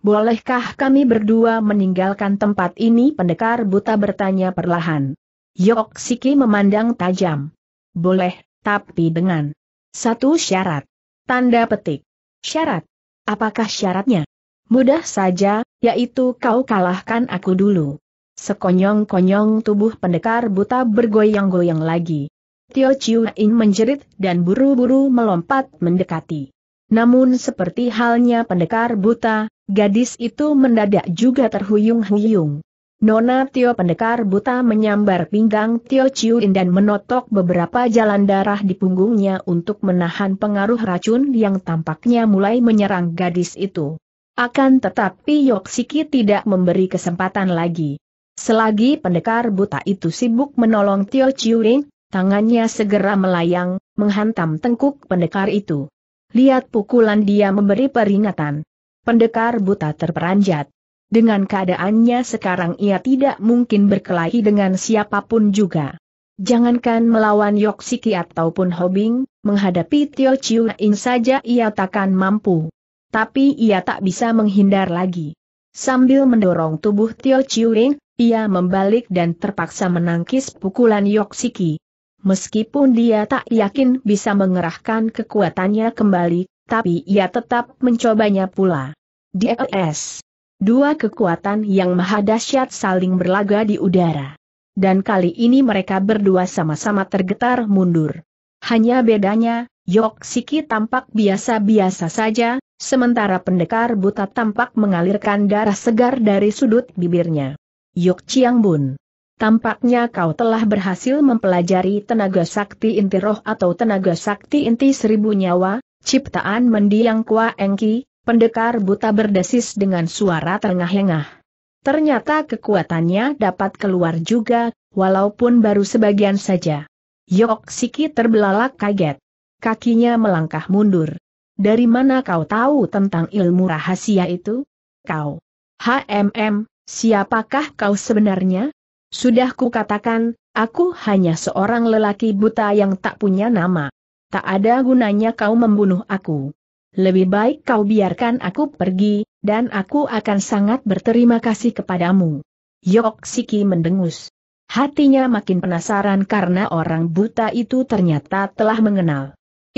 Bolehkah kami berdua meninggalkan tempat ini? Pendekar buta bertanya perlahan. Yok Siki memandang tajam. Boleh, tapi dengan satu syarat. Tanda petik. Syarat. Apakah syaratnya? Mudah saja, yaitu kau kalahkan aku dulu. Sekonyong-konyong tubuh pendekar buta bergoyang-goyang lagi. Tio Chiu In menjerit dan buru-buru melompat mendekati. Namun seperti halnya pendekar buta, gadis itu mendadak juga terhuyung-huyung. Nona Tio pendekar buta menyambar pinggang Tio Chiuin dan menotok beberapa jalan darah di punggungnya untuk menahan pengaruh racun yang tampaknya mulai menyerang gadis itu. Akan tetapi Yoksiki tidak memberi kesempatan lagi. Selagi pendekar buta itu sibuk menolong Tio Chiuring, tangannya segera melayang, menghantam tengkuk pendekar itu. Lihat pukulan dia memberi peringatan. Pendekar buta terperanjat. Dengan keadaannya sekarang ia tidak mungkin berkelahi dengan siapapun juga. Jangankan melawan Yoksiki ataupun Hobing, menghadapi Tio Chiuing saja ia takkan mampu. Tapi ia tak bisa menghindar lagi. Sambil mendorong tubuh Tio Chiuring, ia membalik dan terpaksa menangkis pukulan Yoksiki. Meskipun dia tak yakin bisa mengerahkan kekuatannya kembali, tapi ia tetap mencobanya pula. DLS. Dua kekuatan yang maha dahsyat saling berlaga di udara. Dan kali ini mereka berdua sama-sama tergetar mundur. Hanya bedanya, Yok tampak biasa-biasa saja, sementara pendekar buta tampak mengalirkan darah segar dari sudut bibirnya. Yok Chiang Bun. Tampaknya kau telah berhasil mempelajari tenaga sakti inti roh atau tenaga sakti inti seribu nyawa, ciptaan mendiang Kua Engki, pendekar buta berdesis dengan suara terengah-engah. Ternyata kekuatannya dapat keluar juga, walaupun baru sebagian saja. Yok Siki terbelalak kaget. Kakinya melangkah mundur. Dari mana kau tahu tentang ilmu rahasia itu? Kau. HMM, Siapakah kau sebenarnya? Sudah kukatakan, aku hanya seorang lelaki buta yang tak punya nama. Tak ada gunanya kau membunuh aku. Lebih baik kau biarkan aku pergi, dan aku akan sangat berterima kasih kepadamu. Yok Siki mendengus. Hatinya makin penasaran karena orang buta itu ternyata telah mengenal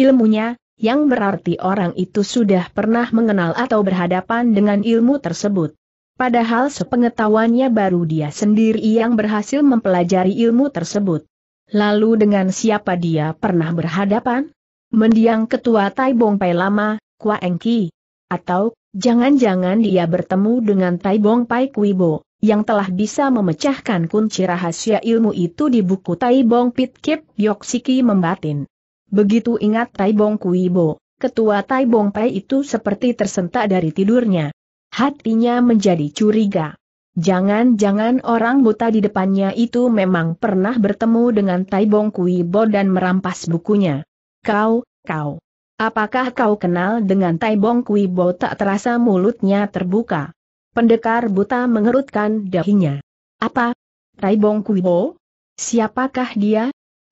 ilmunya, yang berarti orang itu sudah pernah mengenal atau berhadapan dengan ilmu tersebut. Padahal sepengetahuannya baru dia sendiri yang berhasil mempelajari ilmu tersebut. Lalu dengan siapa dia pernah berhadapan? Mendiang ketua Tai Bong Pai lama, Kwa Engki. Atau, jangan-jangan dia bertemu dengan Tai Bong Pai Kuibo, yang telah bisa memecahkan kunci rahasia ilmu itu di buku Tai Bong Pit Kip Yoksiki Membatin. Begitu ingat Tai Taibong Kuibo, ketua Tai Bong Pai itu seperti tersentak dari tidurnya. Hatinya menjadi curiga. Jangan-jangan orang buta di depannya itu memang pernah bertemu dengan Taibong Kuibo dan merampas bukunya. Kau, kau. Apakah kau kenal dengan Taibong Kuibo tak terasa mulutnya terbuka? Pendekar buta mengerutkan dahinya. Apa? Taibong Kuibo? Siapakah dia?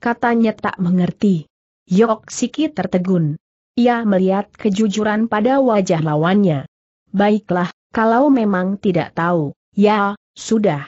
Katanya tak mengerti. Yok Siki tertegun. Ia melihat kejujuran pada wajah lawannya. Baiklah, kalau memang tidak tahu, ya, sudah.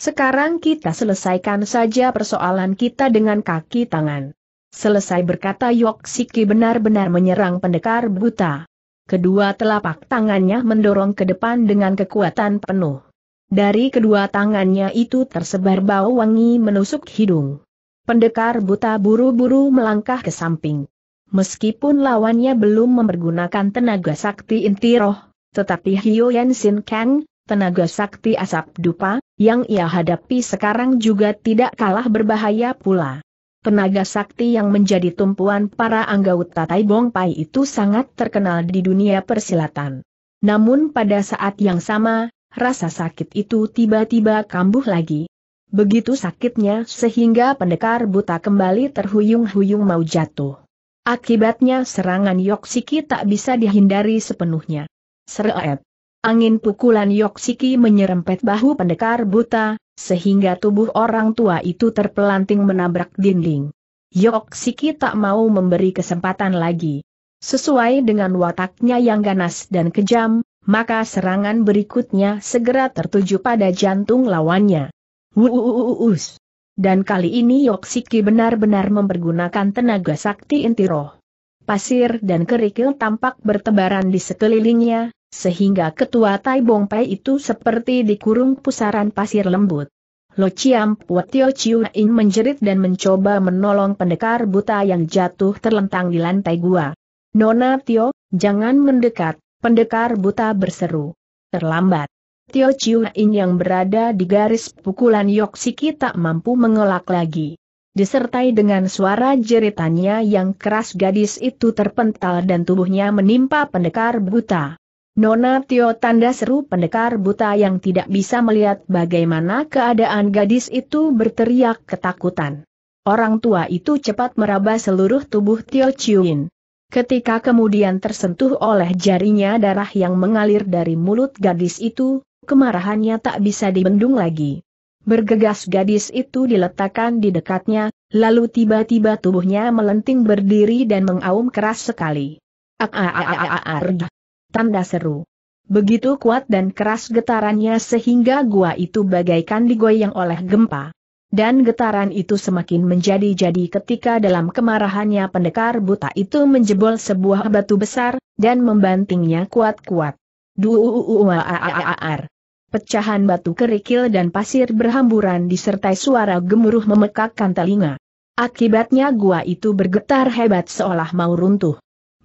Sekarang kita selesaikan saja persoalan kita dengan kaki tangan. Selesai berkata Siki benar-benar menyerang pendekar buta. Kedua telapak tangannya mendorong ke depan dengan kekuatan penuh. Dari kedua tangannya itu tersebar bau wangi menusuk hidung. Pendekar buta buru-buru melangkah ke samping. Meskipun lawannya belum mempergunakan tenaga sakti inti roh, tetapi Hyoyen Sin Kang, tenaga sakti asap dupa, yang ia hadapi sekarang juga tidak kalah berbahaya pula. Tenaga sakti yang menjadi tumpuan para anggota Bong Pai itu sangat terkenal di dunia persilatan. Namun pada saat yang sama, rasa sakit itu tiba-tiba kambuh lagi. Begitu sakitnya sehingga pendekar buta kembali terhuyung-huyung mau jatuh. Akibatnya serangan Yoksiki tak bisa dihindari sepenuhnya. Seret. Angin pukulan Yoksiki menyerempet bahu pendekar buta, sehingga tubuh orang tua itu terpelanting menabrak dinding. Yoksiki tak mau memberi kesempatan lagi. Sesuai dengan wataknya yang ganas dan kejam, maka serangan berikutnya segera tertuju pada jantung lawannya. Wuuuus. Dan kali ini Yoksiki benar-benar mempergunakan tenaga sakti inti roh. Pasir dan kerikil tampak bertebaran di sekelilingnya, sehingga ketua Tai Bong Pai itu seperti dikurung pusaran pasir lembut. Lo Chiam Tio Chiu menjerit dan mencoba menolong pendekar buta yang jatuh terlentang di lantai gua. Nona Tio, jangan mendekat, pendekar buta berseru. Terlambat. Tio Chiu yang berada di garis pukulan Yoksiki tak mampu mengelak lagi. Disertai dengan suara jeritannya yang keras gadis itu terpental dan tubuhnya menimpa pendekar buta. Nona Tio tanda seru pendekar buta yang tidak bisa melihat bagaimana keadaan gadis itu berteriak ketakutan. Orang tua itu cepat meraba seluruh tubuh Tio Chiuin. Ketika kemudian tersentuh oleh jarinya darah yang mengalir dari mulut gadis itu, kemarahannya tak bisa dibendung lagi. Bergegas gadis itu diletakkan di dekatnya, lalu tiba-tiba tubuhnya melenting berdiri dan mengaum keras sekali. Ak Tanda seru. Begitu kuat dan keras getarannya sehingga gua itu bagaikan digoyang oleh gempa. Dan getaran itu semakin menjadi-jadi ketika dalam kemarahannya pendekar buta itu menjebol sebuah batu besar, dan membantingnya kuat-kuat. Duuuuuaaaaar. Pecahan batu kerikil dan pasir berhamburan disertai suara gemuruh memekakkan telinga. Akibatnya gua itu bergetar hebat seolah mau runtuh.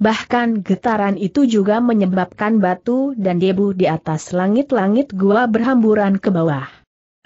Bahkan getaran itu juga menyebabkan batu dan debu di atas langit-langit gua berhamburan ke bawah.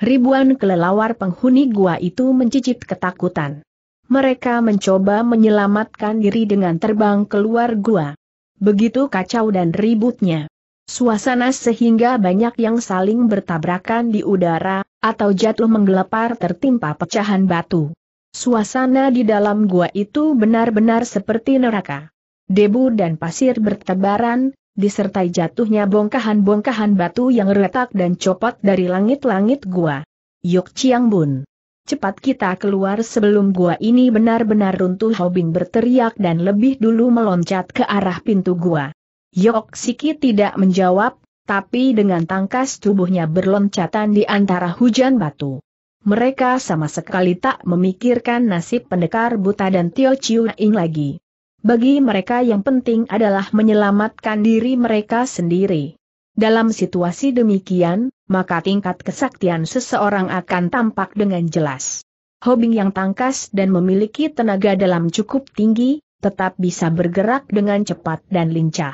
Ribuan kelelawar penghuni gua itu mencicit ketakutan. Mereka mencoba menyelamatkan diri dengan terbang keluar gua. Begitu kacau dan ributnya. Suasana sehingga banyak yang saling bertabrakan di udara, atau jatuh menggelepar tertimpa pecahan batu. Suasana di dalam gua itu benar-benar seperti neraka. Debu dan pasir bertebaran, disertai jatuhnya bongkahan-bongkahan batu yang retak dan copot dari langit-langit gua. Yuk, Chiang Bun. Cepat kita keluar sebelum gua ini benar-benar runtuh Hobing berteriak dan lebih dulu meloncat ke arah pintu gua. Yok Siki tidak menjawab, tapi dengan tangkas tubuhnya berloncatan di antara hujan batu. Mereka sama sekali tak memikirkan nasib pendekar buta dan Tio Chiu Ing lagi. Bagi mereka yang penting adalah menyelamatkan diri mereka sendiri. Dalam situasi demikian, maka tingkat kesaktian seseorang akan tampak dengan jelas. Hobing yang tangkas dan memiliki tenaga dalam cukup tinggi, tetap bisa bergerak dengan cepat dan lincah.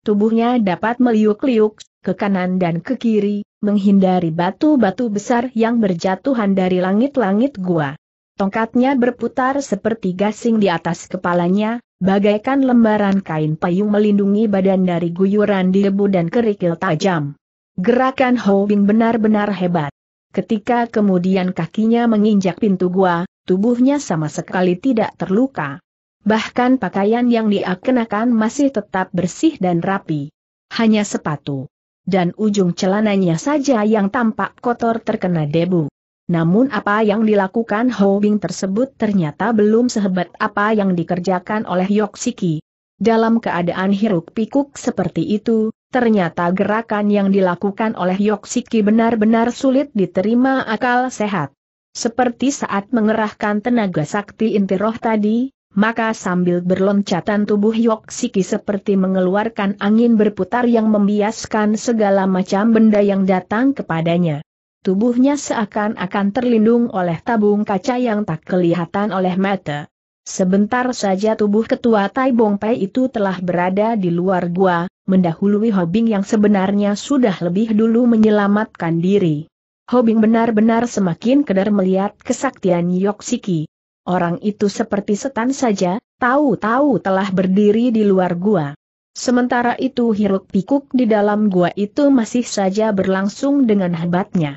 Tubuhnya dapat meliuk-liuk, ke kanan dan ke kiri, menghindari batu-batu besar yang berjatuhan dari langit-langit gua. Tongkatnya berputar seperti gasing di atas kepalanya, Bagaikan lembaran kain payung melindungi badan dari guyuran debu dan kerikil tajam. Gerakan Hobing benar-benar hebat. Ketika kemudian kakinya menginjak pintu gua, tubuhnya sama sekali tidak terluka. Bahkan pakaian yang dia kenakan masih tetap bersih dan rapi. Hanya sepatu dan ujung celananya saja yang tampak kotor terkena debu. Namun apa yang dilakukan Ho Bing tersebut ternyata belum sehebat apa yang dikerjakan oleh Yoksiki. Dalam keadaan hiruk pikuk seperti itu, ternyata gerakan yang dilakukan oleh Yoksiki benar-benar sulit diterima akal sehat. Seperti saat mengerahkan tenaga sakti inti roh tadi, maka sambil berloncatan tubuh Yoksiki seperti mengeluarkan angin berputar yang membiaskan segala macam benda yang datang kepadanya. Tubuhnya seakan-akan terlindung oleh tabung kaca yang tak kelihatan oleh mata. Sebentar saja tubuh ketua Tai Bong Bongpei itu telah berada di luar gua, mendahului Hobing yang sebenarnya sudah lebih dulu menyelamatkan diri. Hobing benar-benar semakin kedar melihat kesaktian Yoksiki. Orang itu seperti setan saja, tahu-tahu telah berdiri di luar gua. Sementara itu hiruk pikuk di dalam gua itu masih saja berlangsung dengan hebatnya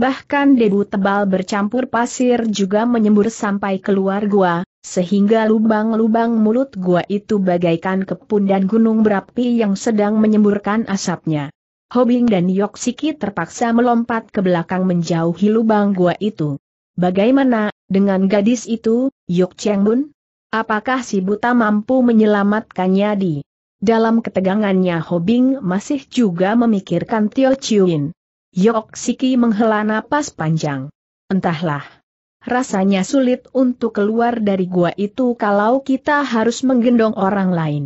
bahkan debu tebal bercampur pasir juga menyembur sampai keluar gua, sehingga lubang-lubang mulut gua itu bagaikan dan gunung berapi yang sedang menyemburkan asapnya. Hobing dan Yoksiki terpaksa melompat ke belakang menjauhi lubang gua itu. Bagaimana, dengan gadis itu, Yok Cheng Bun? Apakah si buta mampu menyelamatkannya di dalam ketegangannya Hobing masih juga memikirkan Tio Chiuin. Yok Siki menghela napas panjang. Entahlah. Rasanya sulit untuk keluar dari gua itu kalau kita harus menggendong orang lain.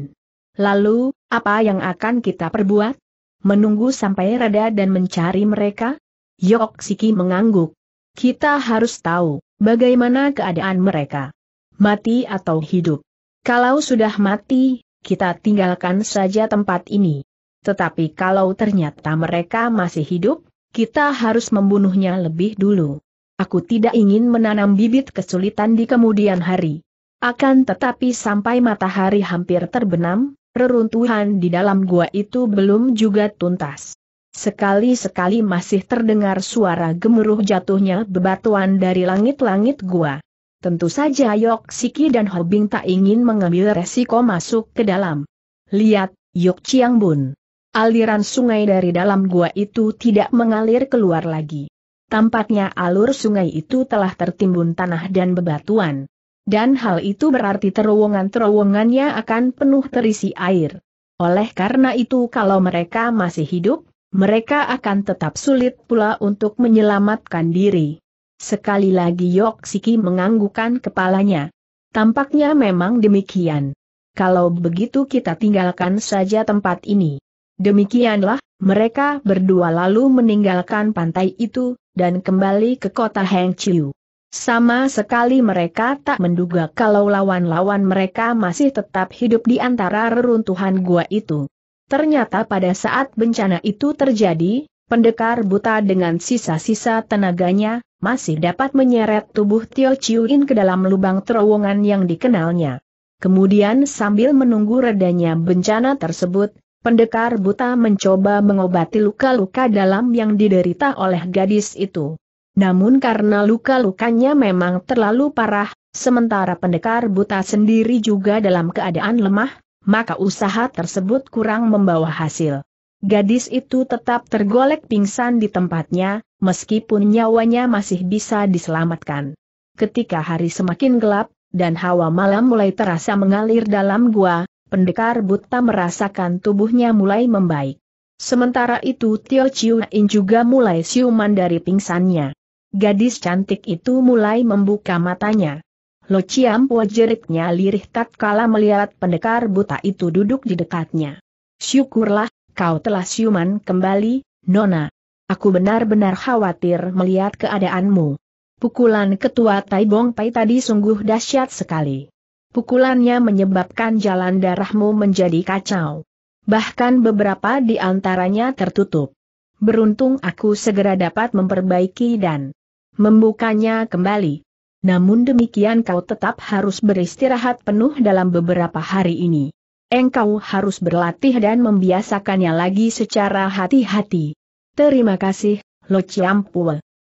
Lalu, apa yang akan kita perbuat? Menunggu sampai reda dan mencari mereka? Yok Siki mengangguk. Kita harus tahu, bagaimana keadaan mereka. Mati atau hidup. Kalau sudah mati, kita tinggalkan saja tempat ini. Tetapi kalau ternyata mereka masih hidup, kita harus membunuhnya lebih dulu. Aku tidak ingin menanam bibit kesulitan di kemudian hari. Akan tetapi sampai matahari hampir terbenam, reruntuhan di dalam gua itu belum juga tuntas. Sekali-sekali masih terdengar suara gemuruh jatuhnya bebatuan dari langit-langit gua. Tentu saja Yok Siki dan Hobing tak ingin mengambil resiko masuk ke dalam. Lihat, Yok Chiang Bun aliran sungai dari dalam gua itu tidak mengalir keluar lagi. Tampaknya alur sungai itu telah tertimbun tanah dan bebatuan. Dan hal itu berarti terowongan-terowongannya akan penuh terisi air. Oleh karena itu kalau mereka masih hidup, mereka akan tetap sulit pula untuk menyelamatkan diri. Sekali lagi Yoksiki menganggukan kepalanya. Tampaknya memang demikian. Kalau begitu kita tinggalkan saja tempat ini. Demikianlah, mereka berdua lalu meninggalkan pantai itu, dan kembali ke kota Hengqiu. Sama sekali mereka tak menduga kalau lawan-lawan mereka masih tetap hidup di antara reruntuhan gua itu. Ternyata pada saat bencana itu terjadi, pendekar buta dengan sisa-sisa tenaganya, masih dapat menyeret tubuh Tio Chiuin ke dalam lubang terowongan yang dikenalnya. Kemudian sambil menunggu redanya bencana tersebut, pendekar buta mencoba mengobati luka-luka dalam yang diderita oleh gadis itu. Namun karena luka-lukanya memang terlalu parah, sementara pendekar buta sendiri juga dalam keadaan lemah, maka usaha tersebut kurang membawa hasil. Gadis itu tetap tergolek pingsan di tempatnya, meskipun nyawanya masih bisa diselamatkan. Ketika hari semakin gelap, dan hawa malam mulai terasa mengalir dalam gua, pendekar buta merasakan tubuhnya mulai membaik. Sementara itu Tio Chiu In juga mulai siuman dari pingsannya. Gadis cantik itu mulai membuka matanya. Lo Chiam Pua jeritnya lirih tatkala melihat pendekar buta itu duduk di dekatnya. Syukurlah, kau telah siuman kembali, Nona. Aku benar-benar khawatir melihat keadaanmu. Pukulan ketua Tai Bong Pai tadi sungguh dahsyat sekali pukulannya menyebabkan jalan darahmu menjadi kacau. Bahkan beberapa di antaranya tertutup. Beruntung aku segera dapat memperbaiki dan membukanya kembali. Namun demikian kau tetap harus beristirahat penuh dalam beberapa hari ini. Engkau harus berlatih dan membiasakannya lagi secara hati-hati. Terima kasih, Lo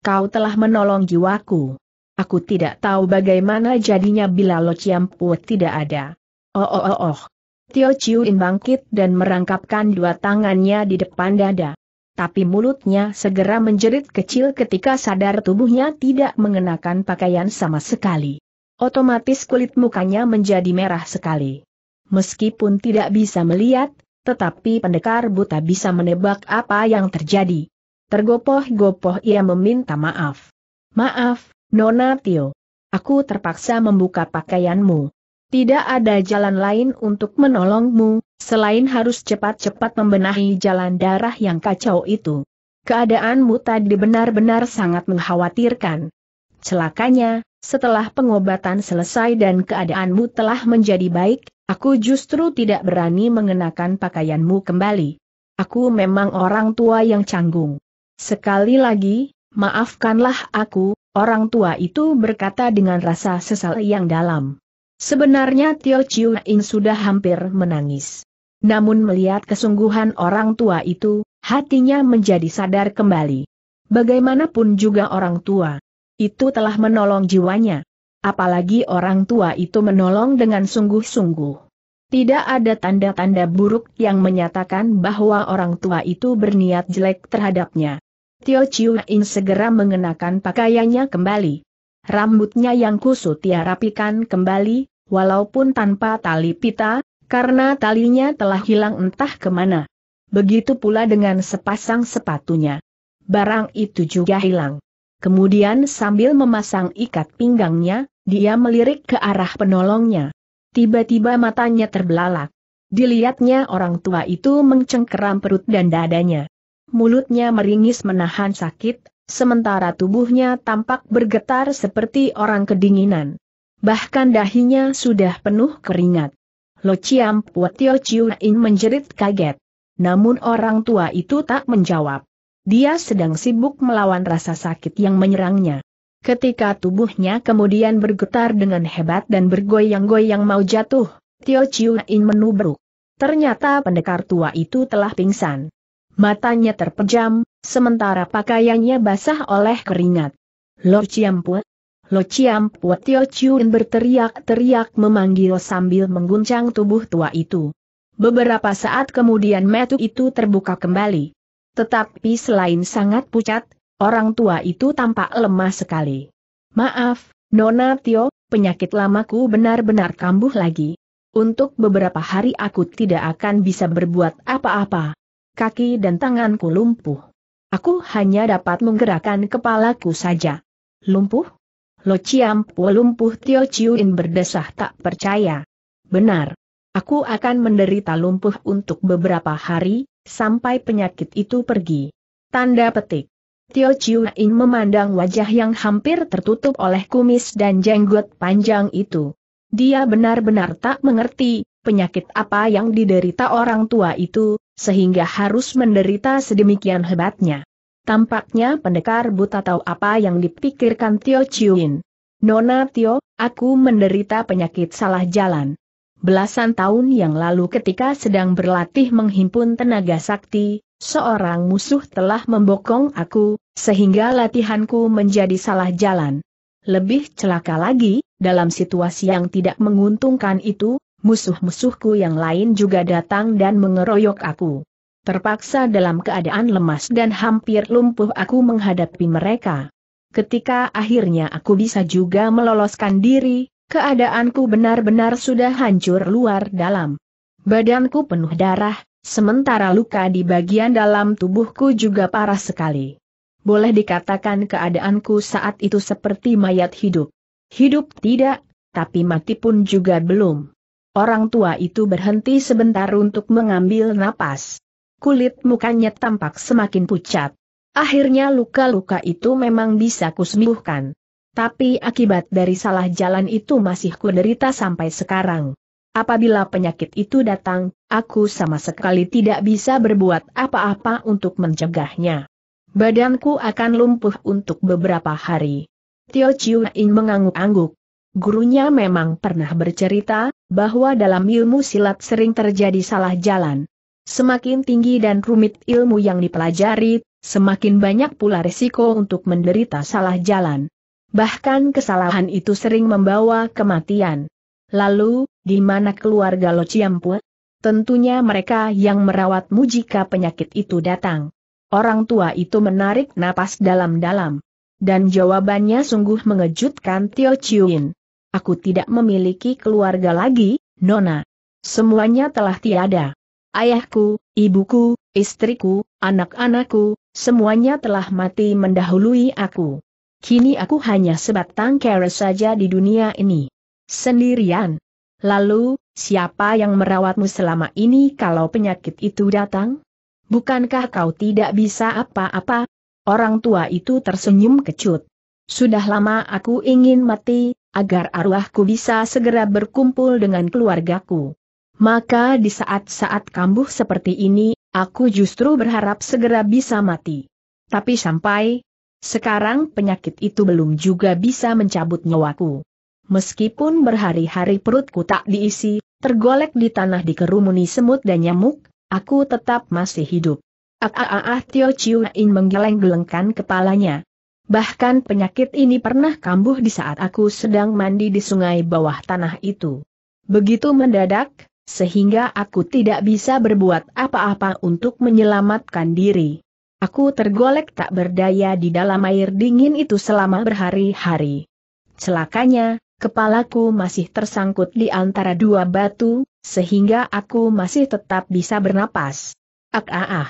Kau telah menolong jiwaku. Aku tidak tahu bagaimana jadinya bila Lo Chiampu tidak ada. Oh oh oh oh. Tio Chiuin bangkit dan merangkapkan dua tangannya di depan dada. Tapi mulutnya segera menjerit kecil ketika sadar tubuhnya tidak mengenakan pakaian sama sekali. Otomatis kulit mukanya menjadi merah sekali. Meskipun tidak bisa melihat, tetapi pendekar buta bisa menebak apa yang terjadi. Tergopoh-gopoh ia meminta maaf. Maaf, Nona Tio. Aku terpaksa membuka pakaianmu. Tidak ada jalan lain untuk menolongmu, selain harus cepat-cepat membenahi jalan darah yang kacau itu. Keadaanmu tadi benar-benar sangat mengkhawatirkan. Celakanya, setelah pengobatan selesai dan keadaanmu telah menjadi baik, aku justru tidak berani mengenakan pakaianmu kembali. Aku memang orang tua yang canggung. Sekali lagi, maafkanlah aku, Orang tua itu berkata dengan rasa sesal yang dalam. Sebenarnya Tio Chiu Ing sudah hampir menangis. Namun melihat kesungguhan orang tua itu, hatinya menjadi sadar kembali. Bagaimanapun juga orang tua. Itu telah menolong jiwanya. Apalagi orang tua itu menolong dengan sungguh-sungguh. Tidak ada tanda-tanda buruk yang menyatakan bahwa orang tua itu berniat jelek terhadapnya. Tio Chiu In segera mengenakan pakaiannya kembali. Rambutnya yang kusut ia rapikan kembali, walaupun tanpa tali pita, karena talinya telah hilang entah kemana. Begitu pula dengan sepasang sepatunya. Barang itu juga hilang. Kemudian sambil memasang ikat pinggangnya, dia melirik ke arah penolongnya. Tiba-tiba matanya terbelalak. Dilihatnya orang tua itu mencengkeram perut dan dadanya mulutnya meringis menahan sakit, sementara tubuhnya tampak bergetar seperti orang kedinginan. Bahkan dahinya sudah penuh keringat. Lo Chiam Puatio Chiuin menjerit kaget. Namun orang tua itu tak menjawab. Dia sedang sibuk melawan rasa sakit yang menyerangnya. Ketika tubuhnya kemudian bergetar dengan hebat dan bergoyang-goyang mau jatuh, Tio Chiuin menubruk. Ternyata pendekar tua itu telah pingsan matanya terpejam, sementara pakaiannya basah oleh keringat. Lo Ciampue? Lo Ciampue Tio Chuen berteriak-teriak memanggil sambil mengguncang tubuh tua itu. Beberapa saat kemudian metu itu terbuka kembali. Tetapi selain sangat pucat, orang tua itu tampak lemah sekali. Maaf, Nona Tio, penyakit lamaku benar-benar kambuh lagi. Untuk beberapa hari aku tidak akan bisa berbuat apa-apa kaki dan tanganku lumpuh. Aku hanya dapat menggerakkan kepalaku saja. Lumpuh? Lo Ciampu lumpuh Tio Ciuin berdesah tak percaya. Benar. Aku akan menderita lumpuh untuk beberapa hari, sampai penyakit itu pergi. Tanda petik. Tio Ciuin memandang wajah yang hampir tertutup oleh kumis dan jenggot panjang itu. Dia benar-benar tak mengerti, penyakit apa yang diderita orang tua itu, sehingga harus menderita sedemikian hebatnya. Tampaknya pendekar buta tahu apa yang dipikirkan Tio Chiuin. Nona Tio, aku menderita penyakit salah jalan. Belasan tahun yang lalu ketika sedang berlatih menghimpun tenaga sakti, seorang musuh telah membokong aku, sehingga latihanku menjadi salah jalan. Lebih celaka lagi, dalam situasi yang tidak menguntungkan itu, musuh-musuhku yang lain juga datang dan mengeroyok aku. Terpaksa dalam keadaan lemas dan hampir lumpuh aku menghadapi mereka. Ketika akhirnya aku bisa juga meloloskan diri, keadaanku benar-benar sudah hancur luar dalam. Badanku penuh darah, sementara luka di bagian dalam tubuhku juga parah sekali. Boleh dikatakan keadaanku saat itu seperti mayat hidup. Hidup tidak, tapi mati pun juga belum. Orang tua itu berhenti sebentar untuk mengambil napas. Kulit mukanya tampak semakin pucat. Akhirnya luka-luka itu memang bisa kusembuhkan. Tapi akibat dari salah jalan itu masih kuderita sampai sekarang. Apabila penyakit itu datang, aku sama sekali tidak bisa berbuat apa-apa untuk mencegahnya. Badanku akan lumpuh untuk beberapa hari. Tio Chiu In mengangguk-angguk. Gurunya memang pernah bercerita, bahwa dalam ilmu silat sering terjadi salah jalan. Semakin tinggi dan rumit ilmu yang dipelajari, semakin banyak pula risiko untuk menderita salah jalan. Bahkan kesalahan itu sering membawa kematian. Lalu, di mana keluarga Lo Chiampu? Tentunya mereka yang merawatmu jika penyakit itu datang. Orang tua itu menarik napas dalam-dalam. Dan jawabannya sungguh mengejutkan Tio Chiuin. Aku tidak memiliki keluarga lagi, Nona. Semuanya telah tiada. Ayahku, ibuku, istriku, anak-anakku, semuanya telah mati mendahului aku. Kini aku hanya sebatang kara saja di dunia ini. Sendirian. Lalu, siapa yang merawatmu selama ini kalau penyakit itu datang? Bukankah kau tidak bisa apa-apa? Orang tua itu tersenyum kecut. Sudah lama aku ingin mati, agar arwahku bisa segera berkumpul dengan keluargaku. Maka di saat-saat kambuh seperti ini, aku justru berharap segera bisa mati. Tapi sampai sekarang penyakit itu belum juga bisa mencabut nyawaku. Meskipun berhari-hari perutku tak diisi, tergolek di tanah dikerumuni semut dan nyamuk, aku tetap masih hidup. Ah ah ah Tio Chiu In menggeleng-gelengkan kepalanya. Bahkan penyakit ini pernah kambuh di saat aku sedang mandi di sungai bawah tanah itu. Begitu mendadak, sehingga aku tidak bisa berbuat apa-apa untuk menyelamatkan diri. Aku tergolek tak berdaya di dalam air dingin itu selama berhari-hari. Celakanya, kepalaku masih tersangkut di antara dua batu, sehingga aku masih tetap bisa bernapas. Ak ah ah.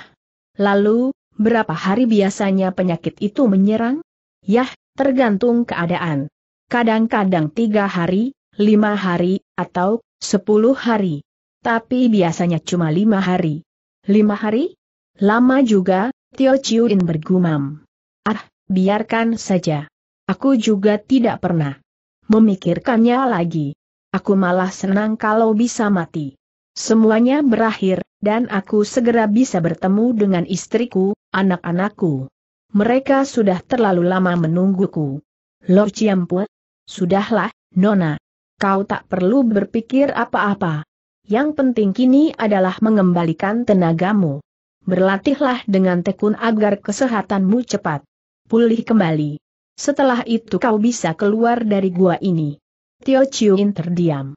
Lalu, berapa hari biasanya penyakit itu menyerang? Yah, tergantung keadaan. Kadang-kadang tiga hari, lima hari, atau sepuluh hari. Tapi biasanya cuma lima hari. Lima hari? Lama juga, Tio Chiuin bergumam. Ah, biarkan saja. Aku juga tidak pernah memikirkannya lagi. Aku malah senang kalau bisa mati. Semuanya berakhir, dan aku segera bisa bertemu dengan istriku, anak-anakku mereka sudah terlalu lama menungguku. Lo Ciampu? Sudahlah, Nona. Kau tak perlu berpikir apa-apa. Yang penting kini adalah mengembalikan tenagamu. Berlatihlah dengan tekun agar kesehatanmu cepat pulih kembali. Setelah itu kau bisa keluar dari gua ini. Tio Chiuin terdiam.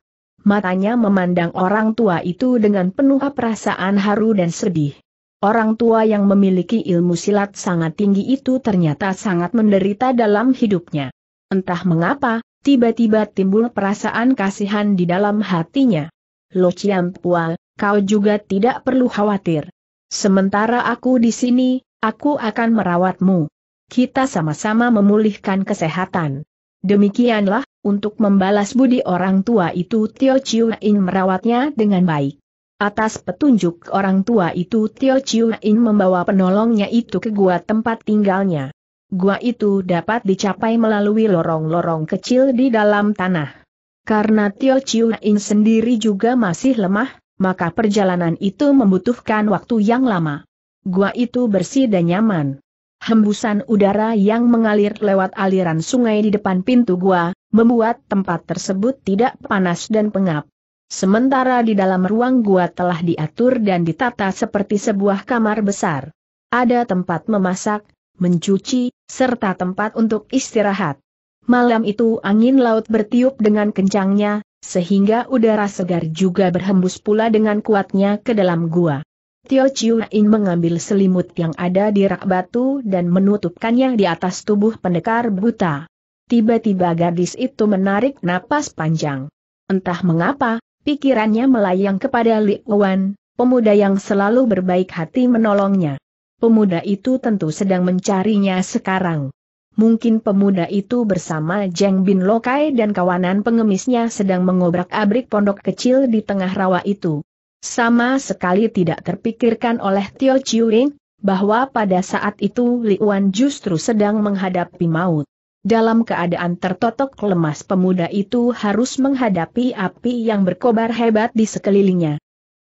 Matanya memandang orang tua itu dengan penuh perasaan haru dan sedih. Orang tua yang memiliki ilmu silat sangat tinggi itu ternyata sangat menderita dalam hidupnya. Entah mengapa, tiba-tiba timbul perasaan kasihan di dalam hatinya. Lo Ciam Pua, kau juga tidak perlu khawatir. Sementara aku di sini, aku akan merawatmu. Kita sama-sama memulihkan kesehatan. Demikianlah, untuk membalas budi orang tua itu Tio Chiu Ing merawatnya dengan baik. Atas petunjuk orang tua itu Tio Chiu In membawa penolongnya itu ke gua tempat tinggalnya. Gua itu dapat dicapai melalui lorong-lorong kecil di dalam tanah. Karena Tio Chiu In sendiri juga masih lemah, maka perjalanan itu membutuhkan waktu yang lama. Gua itu bersih dan nyaman. Hembusan udara yang mengalir lewat aliran sungai di depan pintu gua, membuat tempat tersebut tidak panas dan pengap. Sementara di dalam ruang gua telah diatur dan ditata seperti sebuah kamar besar. Ada tempat memasak, mencuci, serta tempat untuk istirahat. Malam itu angin laut bertiup dengan kencangnya, sehingga udara segar juga berhembus pula dengan kuatnya ke dalam gua. Tio Chiu In mengambil selimut yang ada di rak batu dan menutupkannya di atas tubuh pendekar buta. Tiba-tiba gadis itu menarik napas panjang. Entah mengapa, Pikirannya melayang kepada Li Wan, pemuda yang selalu berbaik hati menolongnya. Pemuda itu tentu sedang mencarinya sekarang. Mungkin pemuda itu bersama Jeng Bin Lokai dan kawanan pengemisnya sedang mengobrak-abrik pondok kecil di tengah rawa itu. Sama sekali tidak terpikirkan oleh Tio Chiu Ring, bahwa pada saat itu Li Wan justru sedang menghadapi maut dalam keadaan tertotok lemas pemuda itu harus menghadapi api yang berkobar hebat di sekelilingnya.